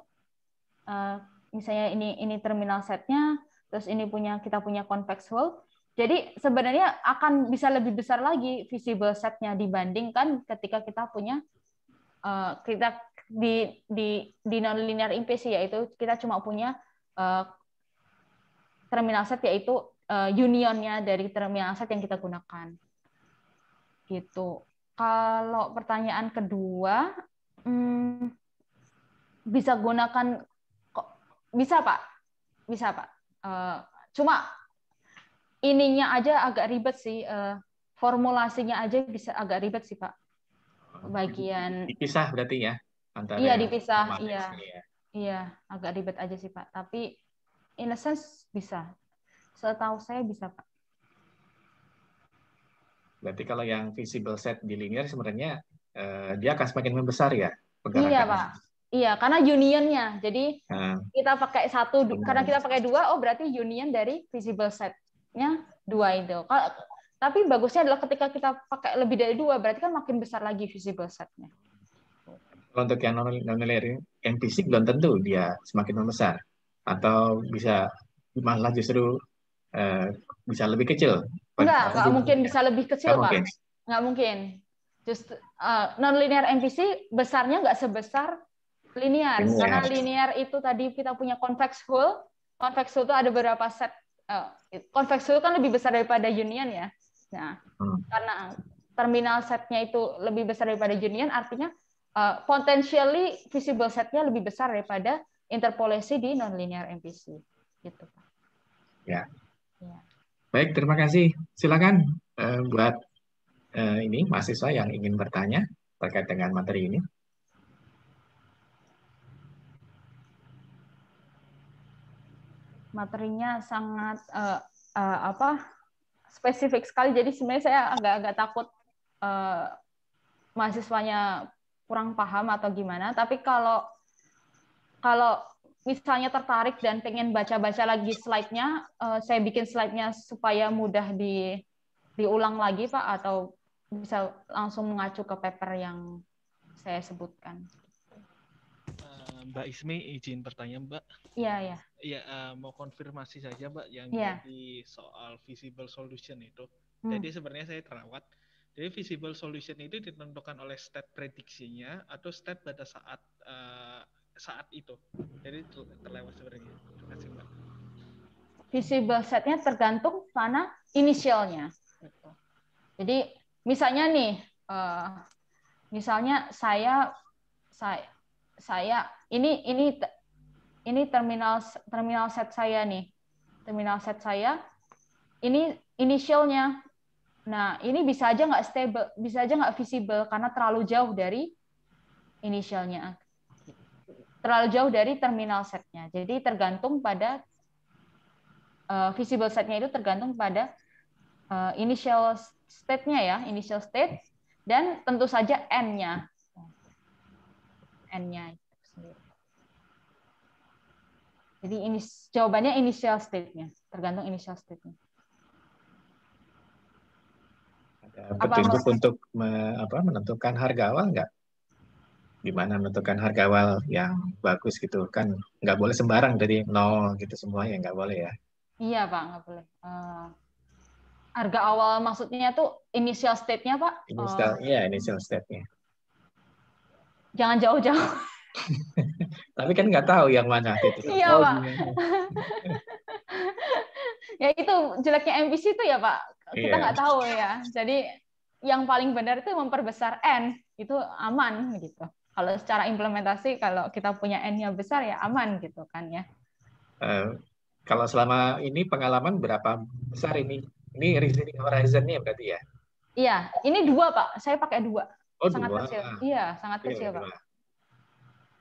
uh, eh, misalnya ini ini terminal setnya, terus ini punya kita punya convex hull. Jadi sebenarnya akan bisa lebih besar lagi visible setnya dibandingkan ketika kita punya Eh, kita di di di nonlinear impc yaitu kita cuma punya uh, terminal set yaitu uh, unionnya dari terminal set yang kita gunakan gitu kalau pertanyaan kedua hmm, bisa gunakan kok bisa pak bisa pak uh, cuma ininya aja agak ribet sih uh, formulasinya aja bisa agak ribet sih pak bagian dipisah berarti ya antara iya dipisah iya ya. iya agak ribet aja sih pak tapi in a sense bisa setahu saya bisa pak berarti kalau yang visible set di linear sebenarnya eh, dia akan semakin membesar ya iya pak iya karena unionnya jadi nah. kita pakai satu Benar. karena kita pakai dua oh berarti union dari visible setnya dua itu kalau tapi bagusnya adalah ketika kita pakai lebih dari dua, berarti kan makin besar lagi visible setnya. Kalau untuk yang non-linear, yang fisik belum tentu dia semakin membesar. Atau bisa malah justru uh, bisa lebih kecil. Enggak, nggak mungkin bisa lebih kecil, Pak. Mungkin. Nggak mungkin. Just, uh, non-linear MPC besarnya nggak sebesar linear. linear. Karena linear itu tadi kita punya convex hull. Convex hull itu ada beberapa set. Uh, convex hull kan lebih besar daripada union ya. Nah, hmm. karena terminal setnya itu lebih besar daripada Junian, artinya uh, potentially visible setnya lebih besar daripada interpolasi di nonlinear MPC. Gitu, Ya. ya. Baik, terima kasih. Silakan uh, buat uh, ini mahasiswa yang ingin bertanya terkait dengan materi ini. Materinya sangat uh, uh, apa? spesifik sekali. Jadi sebenarnya saya agak-agak takut uh, mahasiswanya kurang paham atau gimana. Tapi kalau kalau misalnya tertarik dan pengen baca-baca lagi slide-nya, uh, saya bikin slide-nya supaya mudah di diulang lagi Pak atau bisa langsung mengacu ke paper yang saya sebutkan. Mbak Ismi izin bertanya Mbak. Iya ya. Iya uh, mau konfirmasi saja Mbak yang ya. di soal visible solution itu. Hmm. Jadi sebenarnya saya terawat. Jadi visible solution itu ditentukan oleh stat prediksinya atau stat pada saat uh, saat itu. Jadi terlewat sebenarnya. Terima kasih Mbak. Visible setnya tergantung mana inisialnya. Jadi misalnya nih, uh, misalnya saya saya saya ini ini ini terminal terminal set saya nih. Terminal set saya ini inisialnya Nah, ini bisa aja nggak stable, bisa aja nggak visible karena terlalu jauh dari inisialnya Terlalu jauh dari terminal setnya. Jadi tergantung pada uh, visible setnya itu tergantung pada uh, initial state-nya ya, initial state dan tentu saja n-nya n nya itu sendiri. Jadi ini jawabannya initial state-nya, tergantung initial state-nya. Ada petunjuk apa, untuk me, apa, menentukan harga awal nggak? Di mana menentukan harga awal yang bagus gitu kan? Nggak boleh sembarang dari nol gitu semua ya nggak boleh ya? Iya pak, nggak boleh. Uh, harga awal maksudnya tuh initial state-nya pak? Initial, uh, iya initial state-nya jangan jauh-jauh. Tapi kan nggak tahu yang mana gitu. Iya, oh, Pak. Iya. ya itu jeleknya MPC itu ya, Pak. Kita iya. nggak tahu ya. Jadi yang paling benar itu memperbesar N, itu aman gitu. Kalau secara implementasi kalau kita punya N-nya besar ya aman gitu kan ya. Uh, kalau selama ini pengalaman berapa besar ini? Ini reasoning horizon-nya berarti ya? Iya, ini dua Pak. Saya pakai dua. Oh, sangat dua. kecil. Iya, sangat kecil, Pak.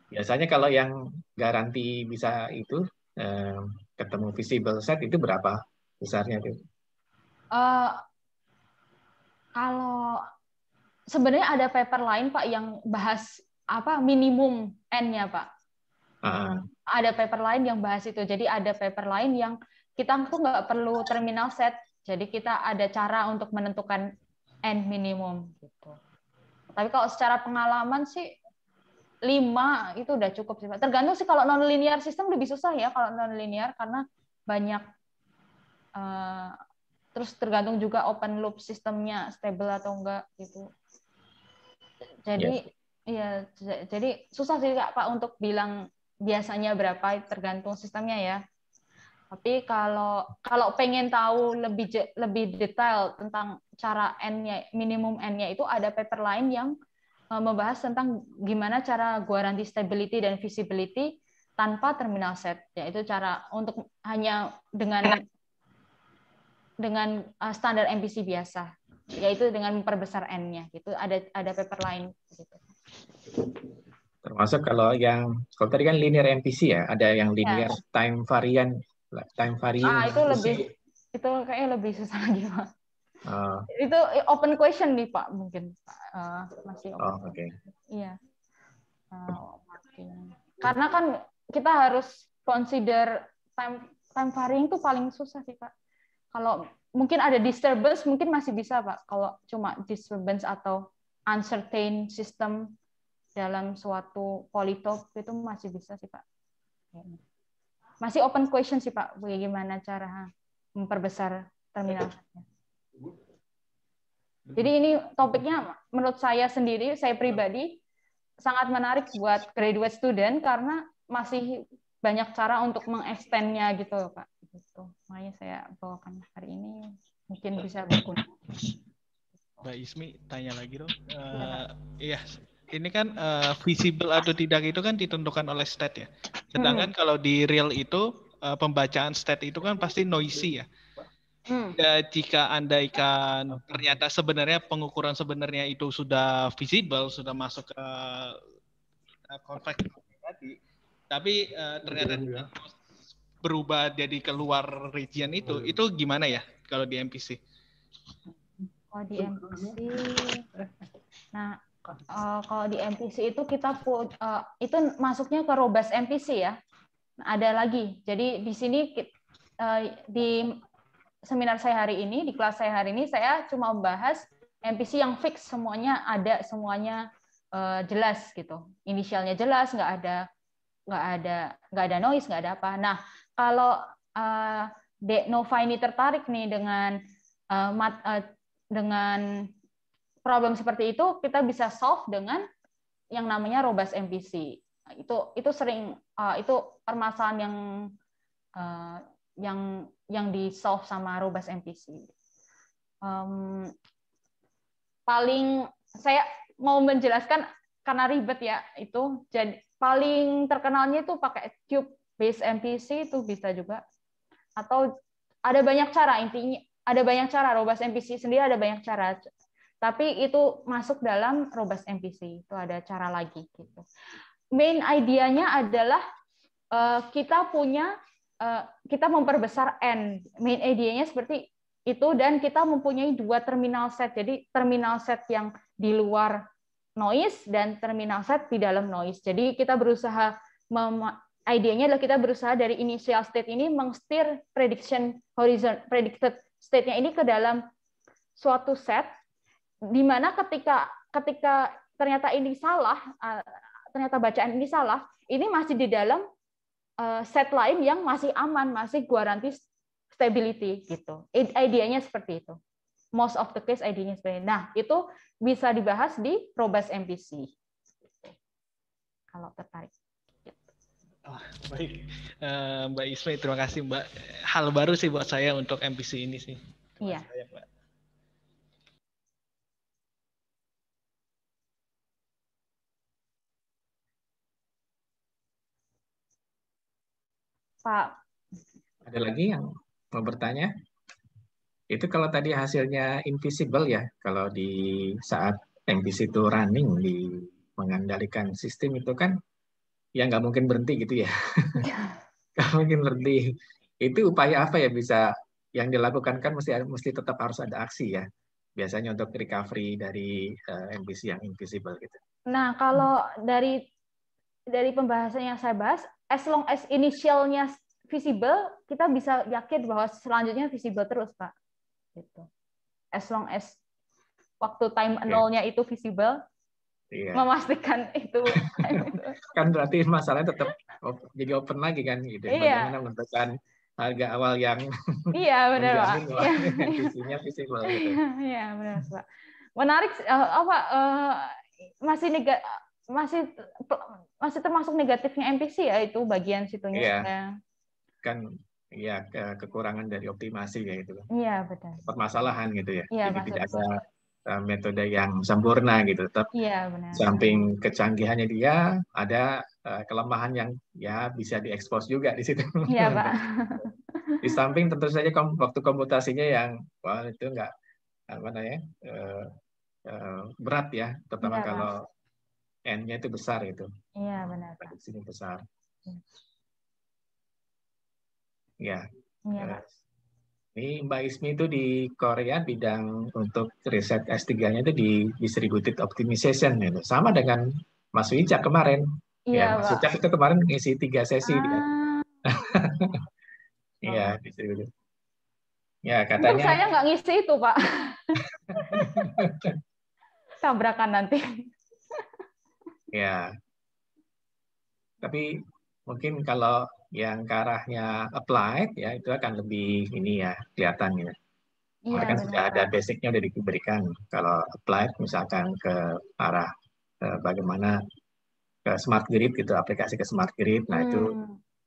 Biasanya kalau yang garanti bisa itu um, ketemu visible set itu berapa besarnya itu? Uh, eh, kalau sebenarnya ada paper lain Pak yang bahas apa minimum n-nya Pak. Uh. Ada paper lain yang bahas itu. Jadi ada paper lain yang kita tuh nggak perlu terminal set. Jadi kita ada cara untuk menentukan n minimum gitu. Tapi kalau secara pengalaman sih lima itu udah cukup sih. Tergantung sih kalau non linear sistem lebih susah ya kalau non linear karena banyak uh, terus tergantung juga open loop sistemnya stable atau enggak gitu. Jadi iya ya jadi susah sih Kak Pak untuk bilang biasanya berapa tergantung sistemnya ya. Tapi kalau kalau pengen tahu lebih lebih detail tentang cara n-nya minimum n-nya itu ada paper lain yang e, membahas tentang gimana cara guaranti stability dan visibility tanpa terminal set yaitu cara untuk hanya dengan dengan e, standar MPC biasa yaitu dengan memperbesar n-nya gitu ada ada paper lain gitu. Termasuk kalau yang kalau tadi kan linear MPC ya, ada yang linear ya. time variant time varian. ah itu gitu lebih itu kayaknya lebih susah lagi pak uh. itu open question nih pak mungkin Uh, masih open oh, oke okay. iya uh, ah, makin. karena kan kita harus consider time time varying itu paling susah sih pak kalau mungkin ada disturbance mungkin masih bisa pak kalau cuma disturbance atau uncertain system dalam suatu polytope itu masih bisa sih pak masih open question sih Pak, bagaimana cara memperbesar terminal. Jadi ini topiknya menurut saya sendiri, saya pribadi sangat menarik buat graduate student karena masih banyak cara untuk mengekstennya gitu loh, Pak. Gitu. Makanya saya bawakan hari ini mungkin bisa berguna. Mbak Ismi, tanya lagi dong. Uh, iya, ini kan uh, visible atau tidak itu kan ditentukan oleh stat ya. Sedangkan hmm. kalau di real itu uh, pembacaan stat itu kan pasti noisy ya. Hmm. Ya, jika andaikan ternyata sebenarnya pengukuran sebenarnya itu sudah visible, sudah masuk ke uh, tadi, tapi uh, ternyata berubah jadi keluar region itu, hmm. itu gimana ya kalau di MPC? oh, di MPC, nah Eh, kalau di MPC itu kita uh, itu masuknya ke robust MPC ya. Ada lagi. Jadi di sini eh, di seminar saya hari ini, di kelas saya hari ini saya cuma membahas MPC yang fix semuanya ada semuanya jelas gitu. Inisialnya jelas, nggak ada nggak ada nggak ada noise, nggak ada apa. Nah, kalau uh, Dek Nova ini tertarik nih dengan dengan problem seperti itu kita bisa solve dengan yang namanya robust MPC. Nah, itu itu sering uh, itu permasalahan yang uh, yang yang di solve sama robust MPC. Um, paling saya mau menjelaskan karena ribet ya itu. Jadi paling terkenalnya itu pakai cube based MPC itu bisa juga atau ada banyak cara intinya ada banyak cara robust MPC sendiri ada banyak cara tapi itu masuk dalam robust MPC. Itu ada cara lagi gitu. Main idenya adalah eh, kita punya eh, kita memperbesar n. Main idenya seperti itu dan kita mempunyai dua terminal set. Jadi terminal set yang di luar noise dan terminal set di dalam noise. Jadi kita berusaha idenya adalah kita berusaha dari initial state ini mengstir prediction horizon predicted state-nya ini ke dalam suatu set dimana ketika ketika ternyata ini salah eh, ternyata bacaan ini salah ini masih di dalam eh, set lain yang masih aman masih garantis stability gitu idenya seperti itu most of the case idenya seperti itu. nah itu bisa dibahas di probas MPC kalau tertarik Oh, baik, eh, Mbak Isma terima kasih Mbak. Hal baru sih buat saya untuk MPC ini sih. iya. Pak. Ada lagi yang mau bertanya? Itu kalau tadi hasilnya invisible ya, kalau di saat MPC itu running di mengendalikan sistem itu kan ya nggak mungkin berhenti gitu ya. Nggak mungkin berhenti. Itu upaya apa ya bisa yang dilakukan kan mesti mesti tetap harus ada aksi ya biasanya untuk recovery dari uh, eh, MPC yang invisible gitu. Nah kalau dari dari pembahasan yang saya bahas as long as initialnya visible, kita bisa yakin bahwa selanjutnya visible terus, Pak. Gitu. As long as waktu time okay. nolnya itu visible, iya. memastikan itu. kan berarti masalahnya tetap jadi open lagi kan, gitu. Iya. Bagaimana menentukan harga awal yang iya benar pak iya. visinya visible gitu. iya benar pak menarik uh, apa uh, masih nega masih masih termasuk negatifnya MPC ya itu bagian situnya. Iya. Ya. Kan ya kekurangan dari optimasi ya itu. Iya betul. Permasalahan gitu ya. Iya, Jadi tidak ada e, metode yang sempurna gitu. Tetap iya, samping kecanggihannya dia ada e, kelemahan yang ya bisa diekspos juga di situ. Iya pak. di samping tentu saja waktu komputasinya yang wah itu enggak apa namanya e, berat ya, terutama iya, kalau n-nya itu besar itu. Iya nah, benar. Prediksinya besar. Ya. Iya. iya. iya ini Mbak Ismi itu di Korea bidang untuk riset S3-nya itu di distributed optimization itu sama dengan Mas Wicak kemarin. Iya, ya, Mas Wicak itu kemarin ngisi tiga sesi ah. Kan? Iya, distributed. Ya, katanya. Untuk saya nggak ngisi itu, Pak. Tabrakan nanti. Ya. Tapi mungkin kalau yang ke arahnya applied ya itu akan lebih ini ya kelihatan ya. Iya, kan sudah ada basicnya sudah diberikan. Kalau applied misalkan ke arah ke bagaimana ke smart grid gitu aplikasi ke smart grid, nah hmm. itu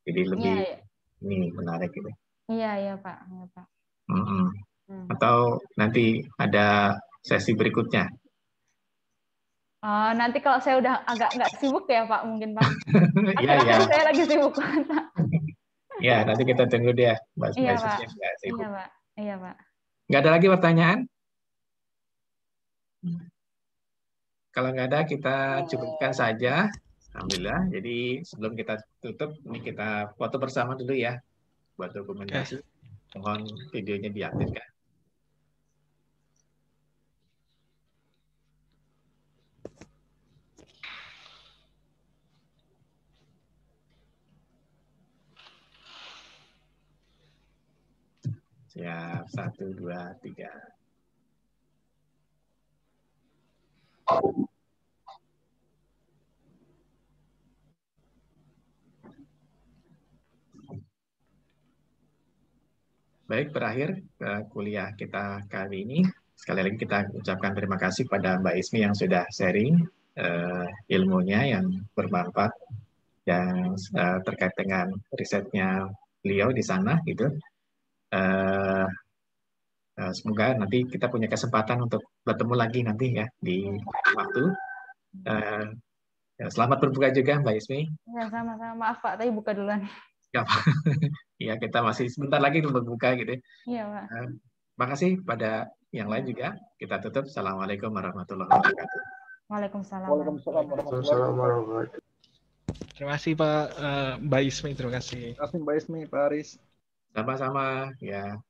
jadi iya, lebih iya, iya. ini menarik gitu. Iya iya pak, iya, pak. Mm -hmm. hmm. Atau nanti ada sesi berikutnya Uh, nanti kalau saya udah agak nggak sibuk ya Pak, mungkin Pak. Iya, yeah. Saya lagi sibuk. Iya, nanti kita tunggu dia. iya, Pak. Ya, iya, Pak. Iya, Pak. Nggak ada lagi pertanyaan? Kalau nggak ada, kita cukupkan saja. Alhamdulillah. Jadi sebelum kita tutup, ini kita foto bersama dulu ya. Buat dokumentasi. Mohon videonya diaktifkan. Siap, satu, dua, tiga. Baik, berakhir eh, kuliah kita kali ini. Sekali lagi kita ucapkan terima kasih pada Mbak Ismi yang sudah sharing uh, ilmunya yang bermanfaat yang uh, eh, terkait dengan risetnya beliau di sana gitu uh, uh, semoga nanti kita punya kesempatan untuk bertemu lagi nanti ya di waktu. Uh, selamat berbuka juga Mbak Ismi. Ya sama-sama. Maaf Pak, tadi buka duluan. Ya, ya kita masih sebentar lagi untuk berbuka gitu. Iya Pak. Uh, kasih pada yang lain juga. Kita tutup. Assalamualaikum warahmatullahi wabarakatuh. Waalaikumsalam. Waalaikumsalam Terima kasih Pak uh, Mbak Ismi, terima kasih. Terima kasih Mbak Ismi, Pak Aris. Sama-sama ya.